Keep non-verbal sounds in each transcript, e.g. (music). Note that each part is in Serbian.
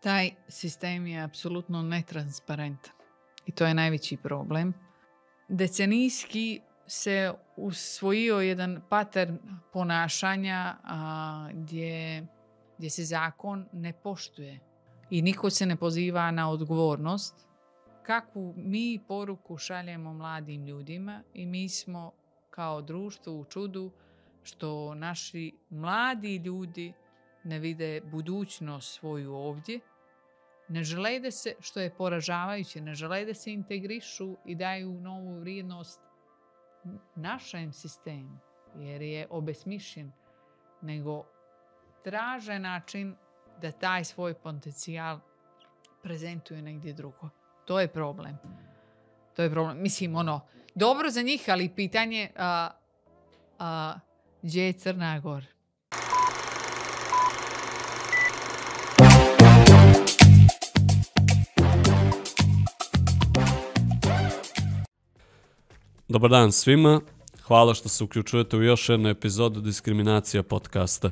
Taj sistem je apsolutno netransparentan i to je najveći problem. Decenijski se usvojio jedan pattern ponašanja a, gdje, gdje se zakon ne poštuje i niko se ne poziva na odgovornost. Kakvu mi poruku šaljemo mladim ljudima i mi smo kao društvo u čudu što naši mladi ljudi ne vide budućnost svoju ovdje Ne žele da se, što je poražavajuće, ne žele da se integrišu i daju novu vrijednost našem sistemu, jer je obesmišljen, nego traže način da taj svoj potencijal prezentuju negdje drugo. To je problem. To je problem. Mislim, ono, dobro za njih, ali pitanje a, a, gdje je Crna Gora? Dobar dan svima, hvala što se uključujete u još jednu epizodu Diskriminacija podcasta.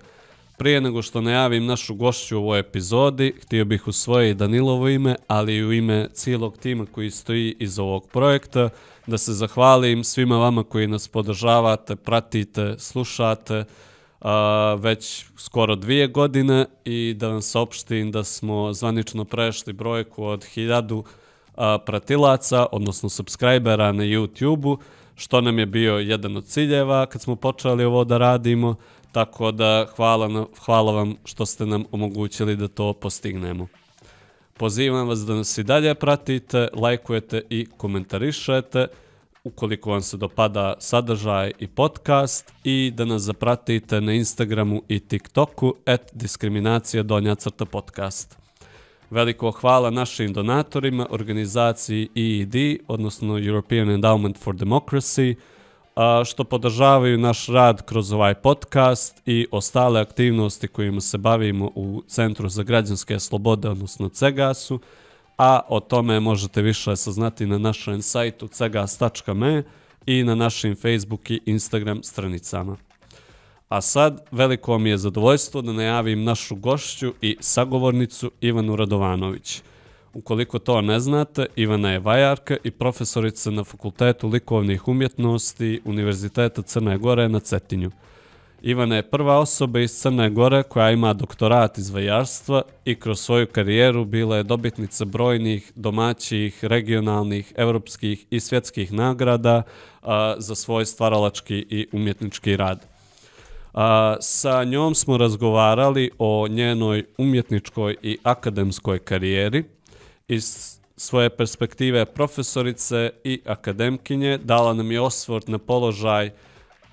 Prije nego što najavim našu gošću u ovoj epizodi, htio bih u svoje i Danilovo ime, ali i u ime cijelog tima koji stoji iz ovog projekta, da se zahvalim svima vama koji nas podržavate, pratite, slušate, a, već skoro dvije godine i da vam saopštim da smo zvanično prešli brojku od 1000 a, pratilaca, odnosno subscribera na YouTube-u, što nam je bio jedan od ciljeva kad smo počeli ovo da radimo, tako da hvala, na, hvala vam što ste nam omogućili da to postignemo. Pozivam vas da nas i dalje pratite, lajkujete i komentarišete ukoliko vam se dopada sadržaj i podcast i da nas zapratite na Instagramu i TikToku at diskriminacija donja crta podcast. Veliko hvala našim donatorima, organizaciji EED, odnosno European Endowment for Democracy, što podržavaju naš rad kroz ovaj podcast i ostale aktivnosti kojima se bavimo u Centru za građanske slobode, odnosno CEGAS-u, a o tome možete više saznati na našem sajtu cegas.me i na našim Facebook i Instagram stranicama. A sad, veliko mi je zadovoljstvo da najavim našu gošću i sagovornicu Ivanu Radovanović. Ukoliko to ne znate, Ivana je vajarka i profesorica na Fakultetu likovnih umjetnosti Univerziteta Crne Gore na Cetinju. Ivana je prva osoba iz Crne Gore koja ima doktorat iz vajarstva i kroz svoju karijeru bila je dobitnica brojnih domaćih, regionalnih, evropskih i svjetskih nagrada a, za svoj stvaralački i umjetnički rad. A, sa njom smo razgovarali o njenoj umjetničkoj i akademskoj karijeri. Iz svoje perspektive profesorice i akademkinje dala nam je osvrt na položaj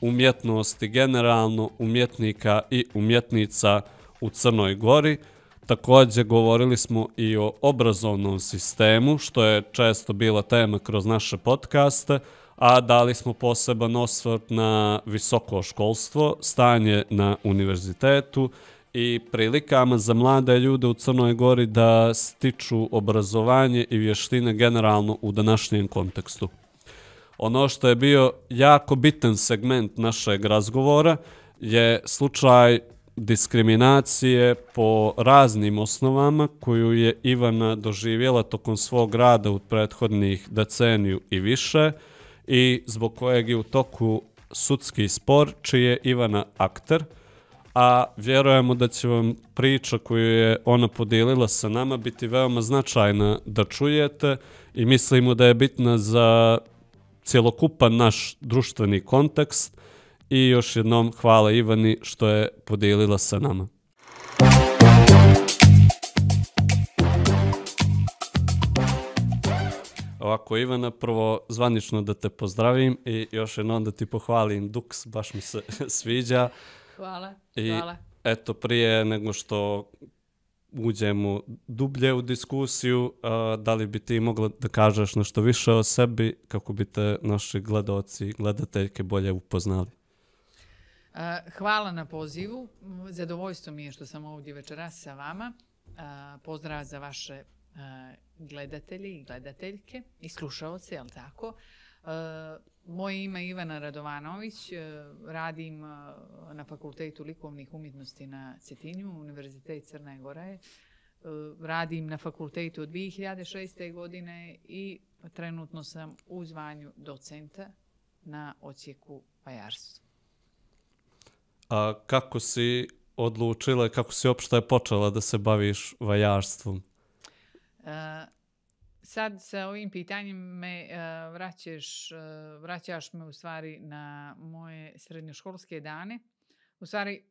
umjetnosti generalno umjetnika i umjetnica u Crnoj Gori. Takođe govorili smo i o obrazovnom sistemu, što je često bila tema kroz naše podcaste, a dali smo poseban osvrt na visoko školstvo, stanje na univerzitetu i prilikama za mlade ljude u Crnoj Gori da stiču obrazovanje i vještine generalno u današnjem kontekstu. Ono što je bio jako bitan segment našeg razgovora je slučaj diskriminacije po raznim osnovama koju je Ivana doživjela tokom svog rada u prethodnih deceniju i više – i zbog kojeg je u toku sudski spor, čije je Ivana Akter, a vjerujemo da će vam priča koju je ona podijelila sa nama biti veoma značajna da čujete i mislimo da je bitna za cjelokupan naš društveni kontekst i još jednom hvala Ivani što je podijelila sa nama. Ovako, Ivana, prvo zvanično da te pozdravim i još jednom da ti pohvalim Dux, baš mi se (laughs) sviđa. Hvala, I, hvala. Eto, prije nego što uđemo dublje u diskusiju, da li bi ti mogla da kažeš nešto više o sebi kako bi te naši gledoci gledateljke bolje upoznali? Hvala na pozivu. Zadovoljstvo mi je što sam ovdje večeras sa vama. Pozdrav za vaše gledatelji i gledateljke i slušalce, jel tako? Moje ime je Ivana Radovanović, radim na Fakultetu likovnih umjetnosti na Cetinju, Univerzitet Crne Gore. Radim na fakultetu od 2006. godine i trenutno sam u zvanju docenta na ocijeku pajarstva. A kako si odlučila, kako si opšte počela da se baviš vajarstvom? Eh, sad sa ovim pitanjem me eh, vraćaš, eh, vraćaš me u stvari na moje srednjoškolske dane. U stvari,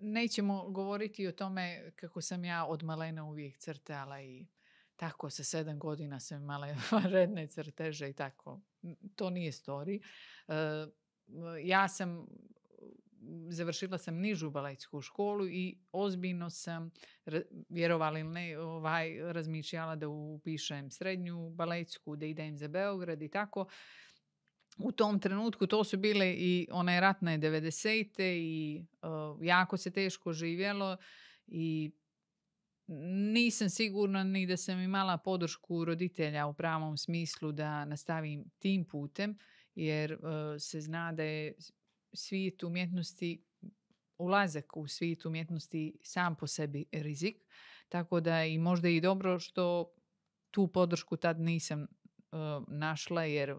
nećemo govoriti o tome kako sam ja od malena uvijek crtala i tako sa sedam godina sam imala (laughs) redne crteže i tako. To nije story. Ja sam završila sam nižu baletsku školu i ozbiljno sam, vjerovali ili ne, ovaj, razmišljala da upišem srednju baletsku, da idem za Beograd i tako. U tom trenutku to su bile i one ratne 90-te i uh, jako se teško živjelo i nisam sigurna ni da sam imala podršku roditelja u pravom smislu da nastavim tim putem jer uh, se zna da je svijet umjetnosti, ulazak u svijet umjetnosti sam po sebi rizik, tako da i možda i dobro što tu podršku tad nisam uh, našla jer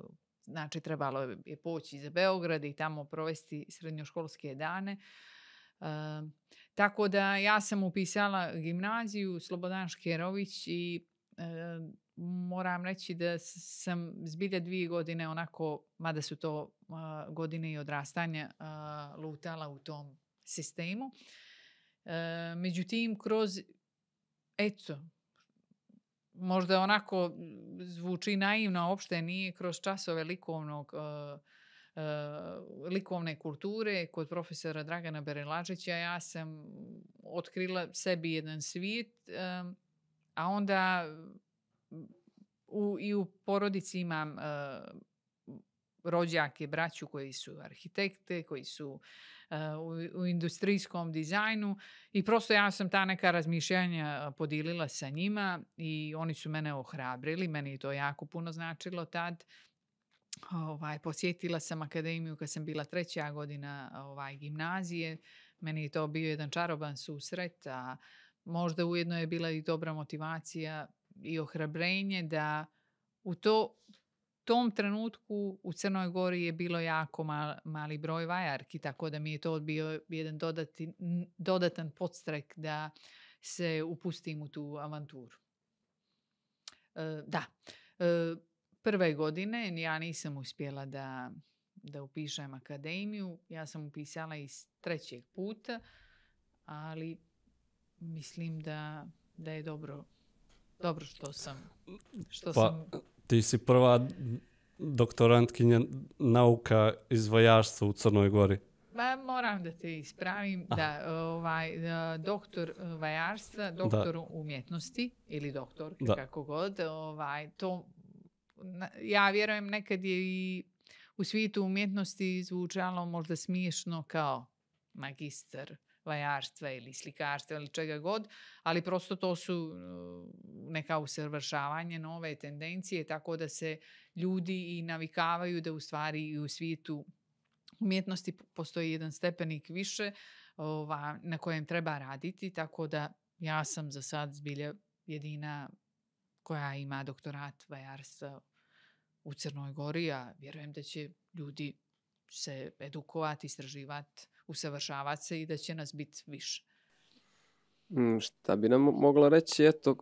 znači trebalo je poći za Beograd i tamo provesti srednjoškolske dane. Uh, tako da ja sam upisala gimnaziju Slobodan Škerović i E, moram reći da sam zbilja dvije godine onako, mada su to godine i odrastanje, lutala u tom sistemu. E, međutim, kroz, eto, možda onako zvuči naivno, opšte nije kroz časove likovnog e, likovne kulture kod profesora Dragana Berelažića ja sam otkrila sebi jedan svijet A onda u, i u porodici imam uh, rođake, braću koji su arhitekte, koji su uh, u, u industrijskom dizajnu i prosto ja sam ta neka razmišljanja e, podelila sa njima i oni su mene ohrabrili, meni je to jako puno značilo tad. Ovaj, posjetila sam akademiju kad sam bila treća godina ovaj, gimnazije. Meni je to bio jedan čaroban susret, a uh, možda ujedno je bila i dobra motivacija i ohrabrenje da u to, tom trenutku u Crnoj Gori je bilo jako mal, mali broj vajarki, tako da mi je to bio jedan dodati, dodatan podstrek da se upustim u tu avanturu. E, da, e, prve godine ja nisam uspjela da, da upišem akademiju, ja sam upisala iz trećeg puta, ali mislim da, da je dobro, dobro što sam... Što pa, sam... ti si prva doktorantkinja nauka iz izvojaštva u Crnoj Gori. Ba, pa, moram da te ispravim, Aha. da ovaj, da, doktor eh, vajarstva, da. doktor da. umjetnosti ili doktor, da. kako god, ovaj, to ja vjerujem nekad je i u svijetu umjetnosti zvučalo možda smiješno kao magistar vajarstva ili slikarstva ili čega god, ali prosto to su uh, neka usavršavanje nove tendencije, tako da se ljudi i navikavaju da u stvari i u svijetu umjetnosti postoji jedan stepenik više ova, na kojem treba raditi, tako da ja sam za sad zbilja jedina koja ima doktorat vajarstva u Crnoj Gori, a vjerujem da će ljudi se edukovati, istraživati usavršavati se i da će nas biti više. Mm, šta bi nam mogla reći eto,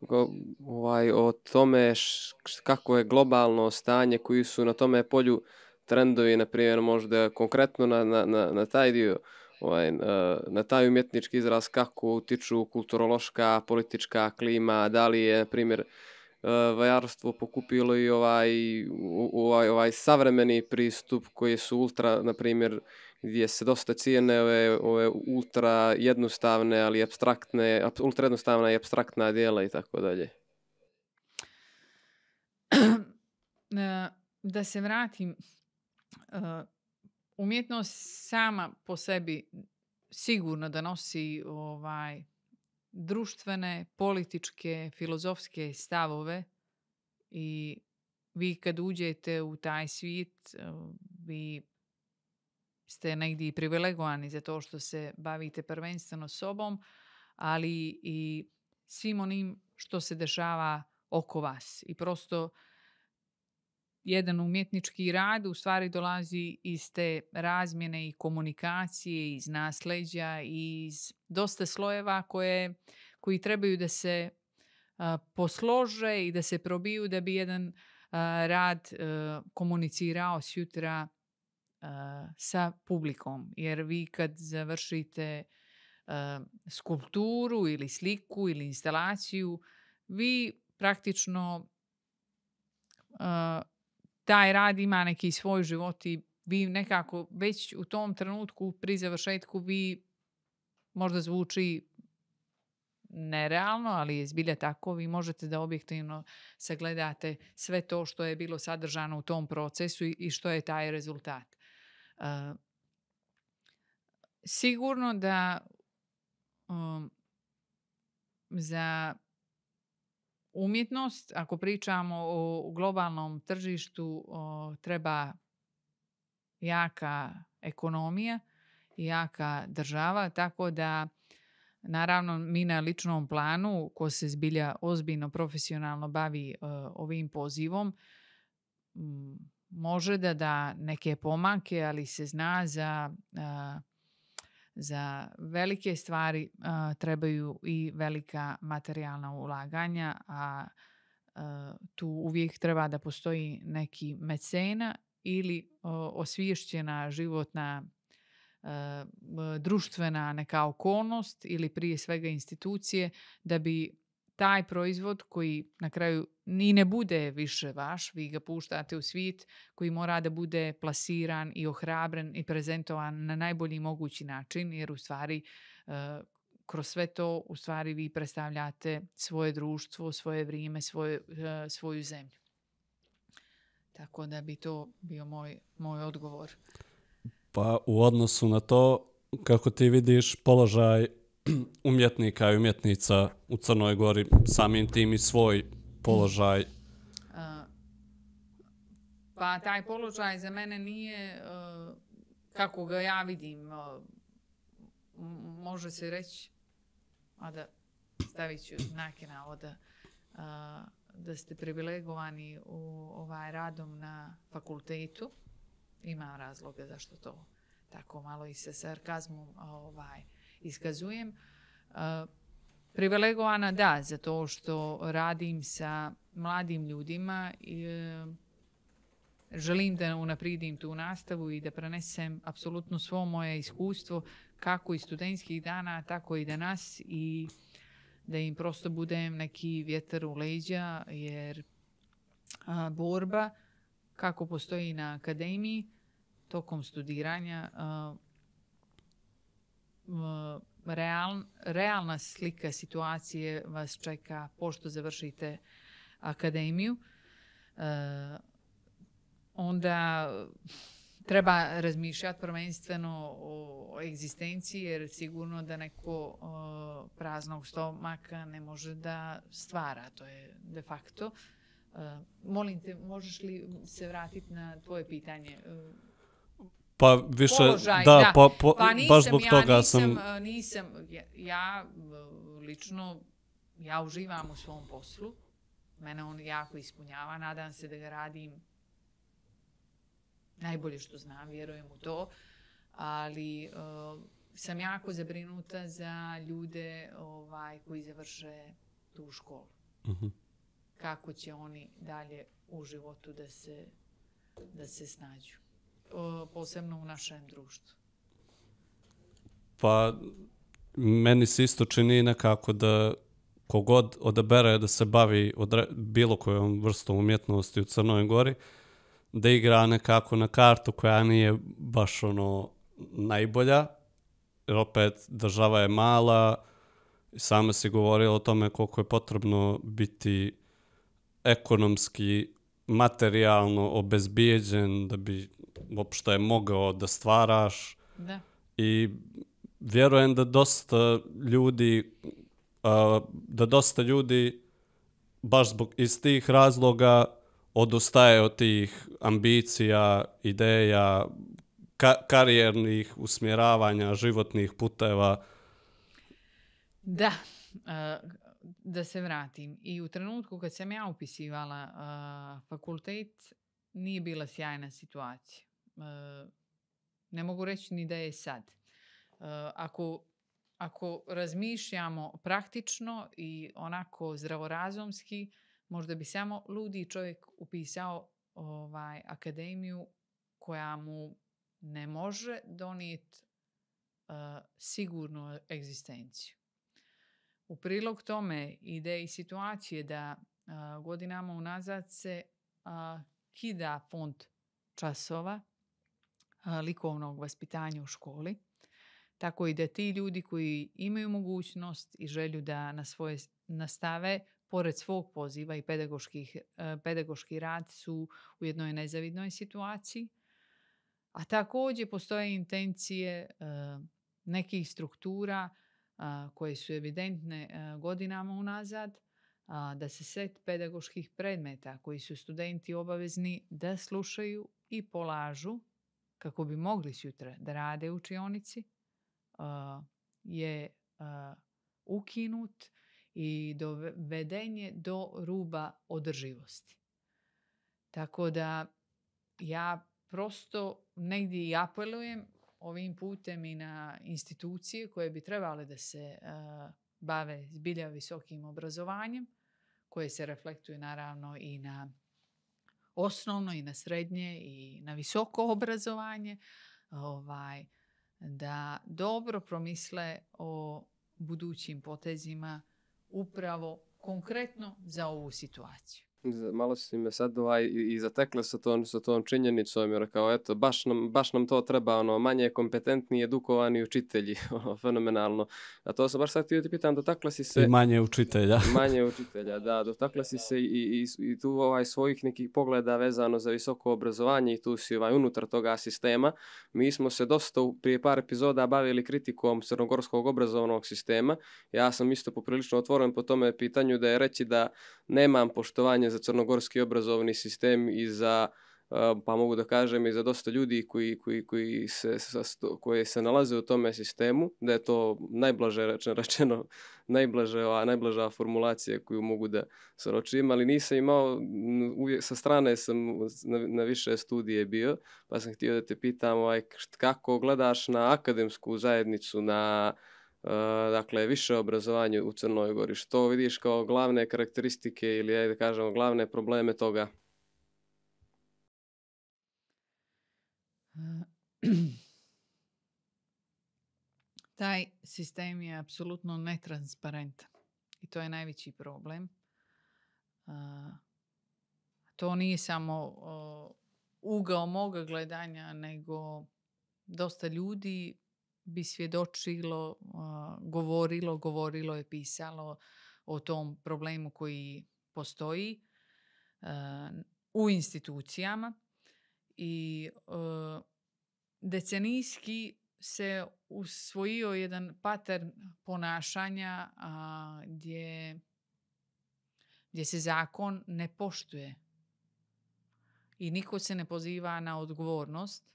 ovaj, o tome š, kako je globalno stanje, koji su na tome polju trendovi, na primjer možda konkretno na, na, na taj dio, ovaj, na, e, na taj umjetnički izraz, kako utiču kulturološka, politička klima, da li je, na primjer, e, vajarstvo pokupilo i ovaj, ovaj, ovaj savremeni pristup koji su ultra, na primjer, gdje se dosta cijene ove, ove ultra jednostavne, ali abstraktne, ultra jednostavna i abstraktna dijela i tako dalje. (clears throat) E, da se vratim, e, umjetnost sama po sebi sigurno da nosi ovaj, društvene, političke, filozofske stavove i vi kad uđete u taj svijet, e, vi ste negdje i privilegovani za to što se bavite prvenstveno sobom, ali i svim onim što se dešava oko vas. I prosto jedan umjetnički rad u stvari dolazi iz te razmjene i komunikacije, iz nasleđa, iz dosta slojeva koje, koji trebaju da se a, poslože i da se probiju da bi jedan a, rad a, e, komunicirao s jutra sa publikom. Jer vi kad završite skulpturu ili sliku ili instalaciju, vi praktično taj rad ima neki svoj život i vi nekako već u tom trenutku pri završetku vi možda zvuči nerealno, ali je zbilja tako. Vi možete da objektivno sagledate sve to što je bilo sadržano u tom procesu i što je taj rezultat. Uh, sigurno da um, za umjetnost, ako pričamo o globalnom tržištu, o, treba jaka ekonomija i jaka država, tako da naravno mi na ličnom planu ko se zbilja ozbiljno profesionalno bavi o, e, ovim pozivom m, može da da neke pomake, ali se zna za, za velike stvari trebaju i velika materijalna ulaganja, a tu uvijek treba da postoji neki mecena ili uh, životna društvena neka okolnost ili prije svega institucije da bi taj proizvod koji na kraju ni ne bude više vaš, vi ga puštate u svit koji mora da bude plasiran i ohrabren i prezentovan na najbolji mogući način, jer u stvari eh, kroz sve to u stvari vi predstavljate svoje društvo, svoje vrijeme, svoje, eh, svoju zemlju. Tako da bi to bio moj, moj odgovor. Pa u odnosu na to kako ti vidiš položaj (clears throat) umjetnika i umjetnica u Crnoj Gori, samim tim i svoj položaj? E, pa taj položaj za mene nije e, kako ga ja vidim, e, može se reći, a da stavit ću znake navoda, da ste privilegovani u ovaj radom na fakultetu. Ima razloga zašto to tako malo i sa sarkazmom ovaj, iskazujem. Privilegovana da, zato što radim sa mladim ljudima i e, želim da unaprijedim tu nastavu i da prenesem apsolutno svo moje iskustvo kako iz studentskih dana, tako i danas i da im prosto budem neki vjetar u leđa jer a, borba kako postoji na akademiji tokom studiranja a, a, real, realna slika situacije vas čeka pošto završite akademiju, e, onda treba razmišljati prvenstveno o egzistenciji, jer sigurno da neko e, praznog stomaka ne može da stvara, to je de facto. E, molim te, možeš li se vratiti na tvoje pitanje? E, Pa više, položaj, da, da. Pa, po, pa nisam, baš zbog ja, toga nisam, sam... E, nisam, ja, ja e, lično, ja uživam u svom poslu, mene on jako ispunjava, nadam se da ga radim najbolje što znam, vjerujem u to, ali uh, sam jako zabrinuta za ljude ovaj, koji završe tu školu. Uh mhm. -huh. Kako će oni dalje u životu da se, da se snađu posebno u našem društvu? Pa, meni se isto čini nekako da kogod odabere da se bavi odre, bilo kojom vrstom umjetnosti u Crnoj Gori, da igra nekako na kartu koja nije baš ono najbolja, jer opet država je mala, i sama si govorila o tome koliko je potrebno biti ekonomski, materijalno obezbijeđen da bi uopšte mogao da stvaraš. Da. I vjerujem da dosta ljudi uh, da dosta ljudi baš zbog iz tih razloga odustaje od tih ambicija, ideja, ka karijernih usmjeravanja, životnih puteva. Da, da se vratim. I u trenutku kad sam ja upisivala fakultet, nije bila sjajna situacija ne mogu reći ni da je sad. Ako, ako razmišljamo praktično i onako zdravorazumski, možda bi samo ludi čovjek upisao ovaj, akademiju koja mu ne može donijeti uh, sigurnu egzistenciju. U prilog tome ide i situacije da uh, godinama unazad se uh, kida fond časova likovnog vaspitanja u školi. Tako i da ti ljudi koji imaju mogućnost i želju da na svoje nastave, pored svog poziva i pedagoških, e, pedagoški rad su u jednoj nezavidnoj situaciji. A takođe postoje intencije e, nekih struktura koje su evidentne e, godinama unazad, da se set pedagoških predmeta koji su studenti obavezni da slušaju i polažu kako bi mogli sutra da rade u učionici uh, je uh, ukinut i doveden je do ruba održivosti. Tako da ja prosto negdje i apelujem ovim putem i na institucije koje bi trebale da se uh, bave zbilja visokim obrazovanjem, koje se reflektuje naravno i na osnovno i na srednje i na visoko obrazovanje, ovaj, da dobro promisle o budućim potezima upravo konkretno za ovu situaciju malo si me sad ovaj, i, i zatekle sa tom, sa tom činjenicom, jer kao eto, baš nam, baš nam to treba, ono, manje kompetentni, edukovani učitelji, (laughs) ono, fenomenalno. A to sam baš sad ti da pitam, dotakla si se... I manje učitelja. (laughs) manje učitelja, da, dotakla si se i, i, i tu ovaj, svojih nekih pogleda vezano za visoko obrazovanje i tu si ovaj, unutar toga sistema. Mi smo se dosta prije par epizoda bavili kritikom crnogorskog obrazovnog sistema. Ja sam isto poprilično otvoren po tome pitanju da je reći da nemam poštovanje za crnogorski obrazovni sistem i za pa mogu da kažem i za dosta ljudi koji, koji, koji se, koje se nalaze u tome sistemu, da je to najblaže rečeno, rečeno (laughs) najblaže, najblaža formulacija koju mogu da sročim, ali nisam imao, uvijek, sa strane sam na, na više studije bio, pa sam htio da te pitam ovaj, kako gledaš na akademsku zajednicu, na uh, Eh, dakle, više obrazovanje u Crnoj Gori. Što vidiš kao glavne karakteristike ili, ajde da kažemo, glavne probleme toga? (clears throat) Taj sistem je apsolutno netransparentan i to je najveći problem. Eh, to nije samo eh, ugao moga gledanja, nego dosta ljudi bi svjedočilo, govorilo, govorilo je pisalo o tom problemu koji postoji e, u institucijama i e, decenijski se usvojio jedan pattern ponašanja gdje, gdje se zakon ne poštuje i niko se ne poziva na odgovornost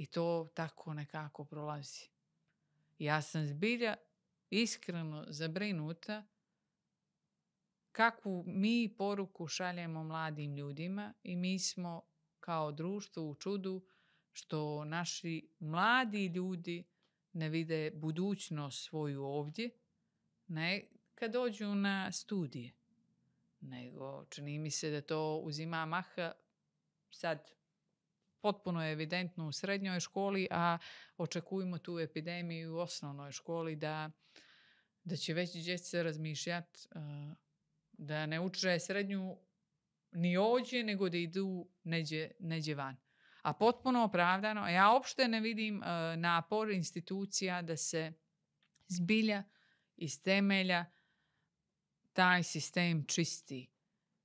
I to tako nekako prolazi. Ja sam zbilja iskreno zabrinuta kakvu mi poruku šaljemo mladim ljudima i mi smo kao društvo u čudu što naši mladi ljudi ne vide budućnost svoju ovdje, ne kad dođu na studije, nego čini mi se da to uzima maha sad potpuno je evidentno u srednjoj školi, a očekujemo tu epidemiju u osnovnoj školi da, da će već djeca razmišljati uh, e, da ne uče srednju ni ođe, nego da idu neđe, neđe van. A potpuno opravdano, ja opšte ne vidim uh, napor institucija da se zbilja iz temelja taj sistem čisti.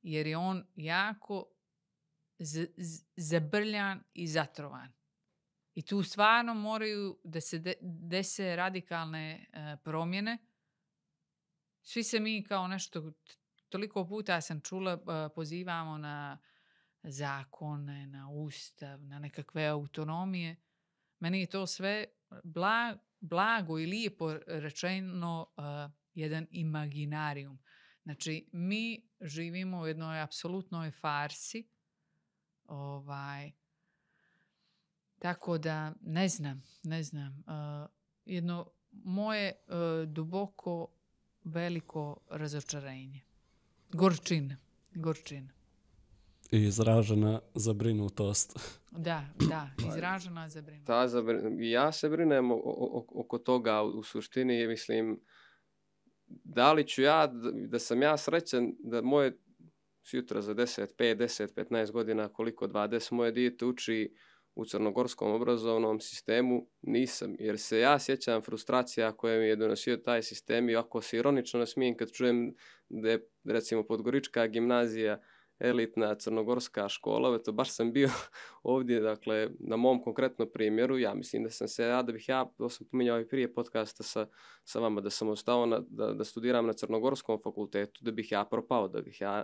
Jer je on jako z, z, zabrljan i zatrovan. I tu stvarno moraju da se de, dese radikalne uh, promjene. Svi se mi kao nešto, toliko puta sam čula, uh, pozivamo na zakone, na ustav, na nekakve autonomije. Meni je to sve bla, blago i lijepo rečeno uh, jedan imaginarijum. Znači, mi živimo u jednoj apsolutnoj farsi Ovaj, tako da, ne znam, ne znam. Uh, jedno moje uh, duboko veliko razočarenje. Gorčina. Gorčina. I izražena zabrinutost. Da, da, izražena zabrinutost. Ta zabrin... Ja se brinem oko toga u, u suštini, mislim, da li ću ja, da sam ja srećen da moje sutra za 10, 5, 10, 15 godina, koliko 20 moje dijete uči u crnogorskom obrazovnom sistemu, nisam. Jer se ja sjećam frustracija koje mi je donosio taj sistem i ako se ironično nasmijem kad čujem da je recimo Podgorička gimnazija elitna crnogorska škola, to baš sam bio (laughs) ovdje, dakle, na mom konkretnom primjeru, ja mislim da sam se, ja da bih ja, to sam pominjao i prije podcasta sa, sa vama, da sam ostao na, da, da studiram na crnogorskom fakultetu, da bih ja propao, da bih ja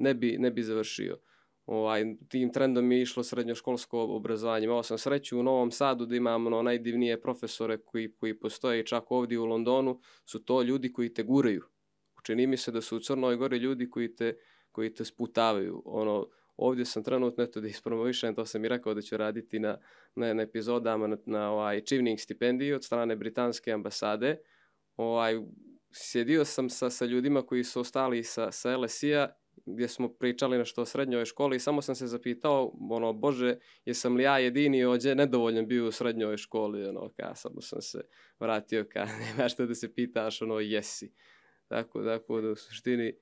ne bi, ne bi završio. Ovaj, tim trendom je išlo srednjoškolsko obrazovanje. Imao sam sreću u Novom Sadu da imam ono, najdivnije profesore koji, koji postoje i čak ovdje u Londonu su to ljudi koji te guraju. Čini mi se da su u Crnoj Gori ljudi koji te, koji te sputavaju. Ono, ovdje sam trenutno, eto da ispromovišem, to sam i rekao da ću raditi na, na, na epizodama na, na ovaj, Chivning stipendiji od strane Britanske ambasade. Ovaj, sjedio sam sa, sa ljudima koji su ostali sa, sa LSI-a gdje smo pričali nešto o srednjoj školi i samo sam se zapitao, ono, bože, jesam li ja jedini ođe nedovoljan bio u srednjoj školi, ono, ka, samo sam se vratio ka, (laughs) nema što da se pitaš, ono, jesi. Tako, tako, da u suštini,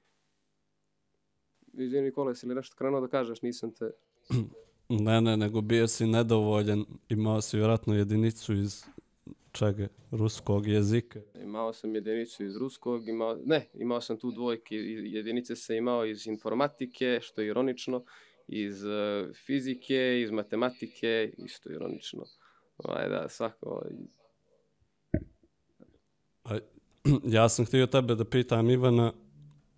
izvini Nikola, jesi li nešto krenuo da kažeš, nisam te... (clears throat) Ne, ne, nego bio si nedovoljan, imao si vjerojatno jedinicu iz Čega? Ruskog jezika? Imao sam jedinicu iz ruskog, imao, ne, imao sam tu dvojke, jedinice sam imao iz informatike, što je ironično, iz e, fizike, iz matematike, isto ironično. Ovaj, da, svako... Ovaj. A, (clears throat) ja sam htio tebe da pitam, Ivana,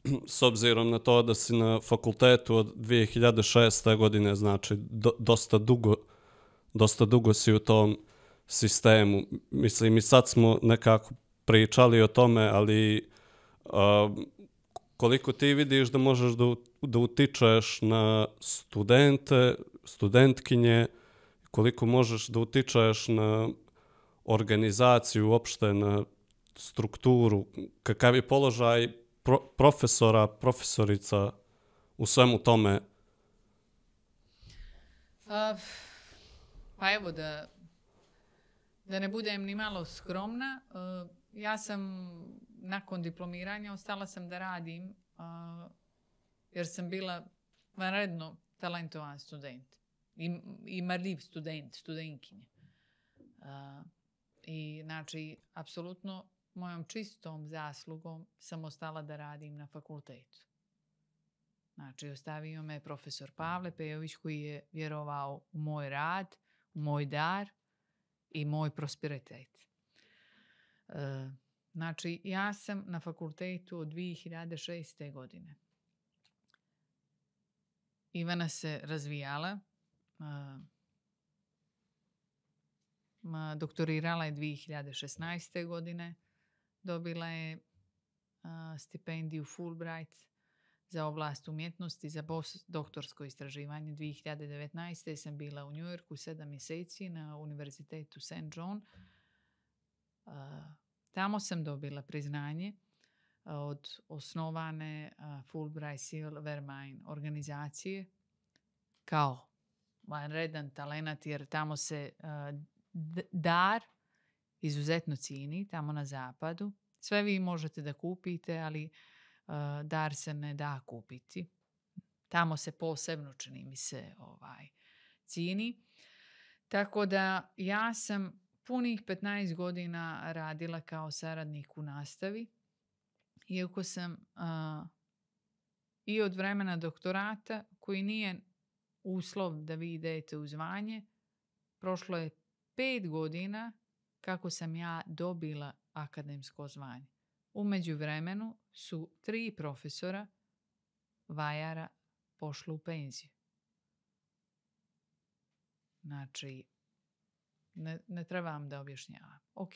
(clears throat) s obzirom na to da si na fakultetu od 2006. godine, znači do, dosta dugo, dosta dugo si u tom sistemu. Mislim, i sad smo nekako pričali o tome, ali a, koliko ti vidiš da možeš da, da utičeš na studente, studentkinje, koliko možeš da utičeš na organizaciju, uopšte na strukturu, kakav je položaj pro, profesora, profesorica u svemu tome? Uh, pa evo da Da ne budem ni malo skromna, e, ja sam nakon diplomiranja ostala sam da radim e, jer sam bila vanredno talentovan student i, i marljiv student, studentkinje. I znači, apsolutno mojom čistom zaslugom sam ostala da radim na fakultetu. Znači, ostavio me profesor Pavle Pejović koji je vjerovao u moj rad, u moj dar i moj prosperitet. E, znači, ja sam na fakultetu od 2006. godine. Ivana se razvijala, e, doktorirala je 2016. godine, dobila je a, e, stipendiju Fulbright za oblast umjetnosti za BOS doktorsko istraživanje 2019. sam bila u Njujorku sedam mjeseci na univerzitetu St. John. Tamo sam dobila priznanje od osnovane Fulbright Silvermine organizacije kao vanredan talenat jer tamo se dar izuzetno cijeni, tamo na zapadu. Sve vi možete da kupite, ali Uh, dar se ne da kupiti. Tamo se posebno čini mi se ovaj, cini. Tako da ja sam punih 15 godina radila kao saradnik u nastavi. Iako sam a, uh, i od vremena doktorata, koji nije uslov da vi idete u zvanje, prošlo je pet godina kako sam ja dobila akademsko zvanje. U međuvremenu su tri profesora Vajara pošlo u penziju. Znači, ne, ne trebam da objašnjavam. Ok,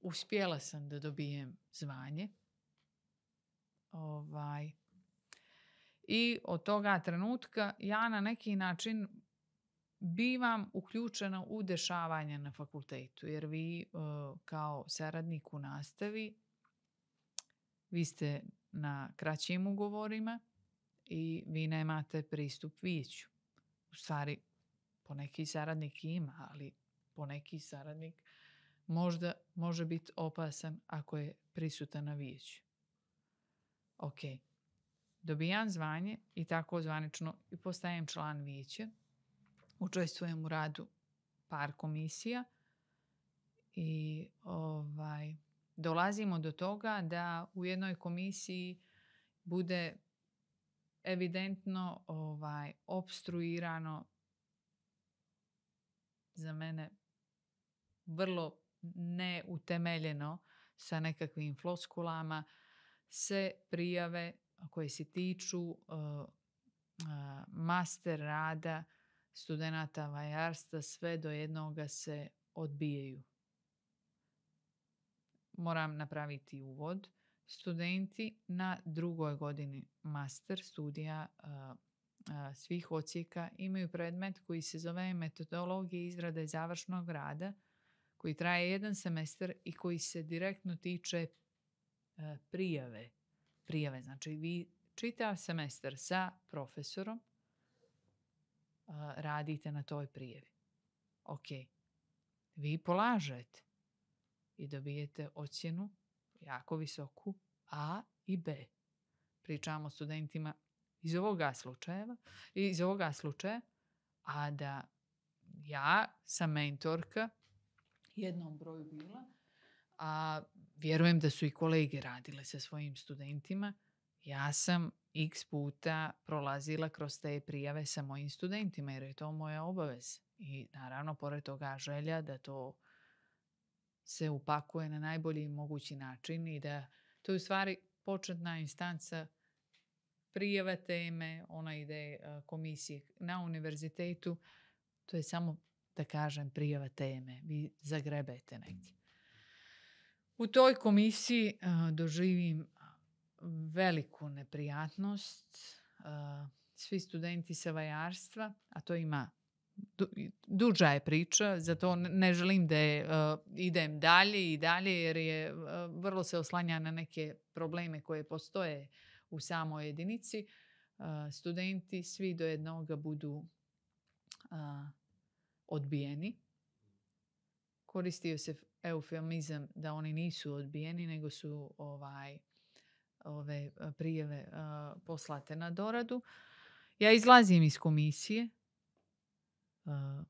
uspjela sam da dobijem zvanje. Ovaj. I od toga trenutka ja na neki način bivam uključena u dešavanje na fakultetu, jer vi e, kao saradnik u nastavi, vi ste na kraćim ugovorima i vi nemate pristup vijeću. U stvari, poneki saradnik ima, ali poneki saradnik možda može biti opasan ako je prisutan na vijeću. Ok, dobijam zvanje i tako zvanično i postajem član vijeća učestvujem u radu par komisija i ovaj, dolazimo do toga da u jednoj komisiji bude evidentno ovaj, obstruirano za mene vrlo neutemeljeno sa nekakvim floskulama se prijave koje se tiču uh, uh, master rada studenata vajarstva sve do jednoga se odbijaju. Moram napraviti uvod. Studenti na drugoj godini master studija a, a, svih ocijeka imaju predmet koji se zove metodologije izrade završnog rada koji traje jedan semestar i koji se direktno tiče a, e, prijave. Prijave, znači vi čitav semestar sa profesorom a, radite na toj prijevi. Ok, vi polažete i dobijete ocjenu jako visoku A i B. Pričamo studentima iz ovoga slučajeva, iz ovoga slučaja, a da ja sam mentorka jednom broju bila, a vjerujem da su i kolege radile sa svojim studentima, ja sam x puta prolazila kroz te prijave sa mojim studentima jer je to moja obaveza. I naravno, pored toga želja da to se upakuje na najbolji mogući način i da to je u stvari početna instanca prijava teme, ona ide e, komisiji na univerzitetu, to je samo da kažem prijava teme, vi zagrebete neki. U toj komisiji e, doživim veliku neprijatnost. Svi studenti vajarstva, a to ima duža je priča, zato ne želim da je, uh, idem dalje i dalje jer je uh, vrlo se oslanja na neke probleme koje postoje u samoj jedinici. Uh, studenti svi do jednoga budu odbijeni. Koristio se eufemizam da oni nisu odbijeni, nego su ovaj ove prijeve a, poslate na doradu. Ja izlazim iz komisije a,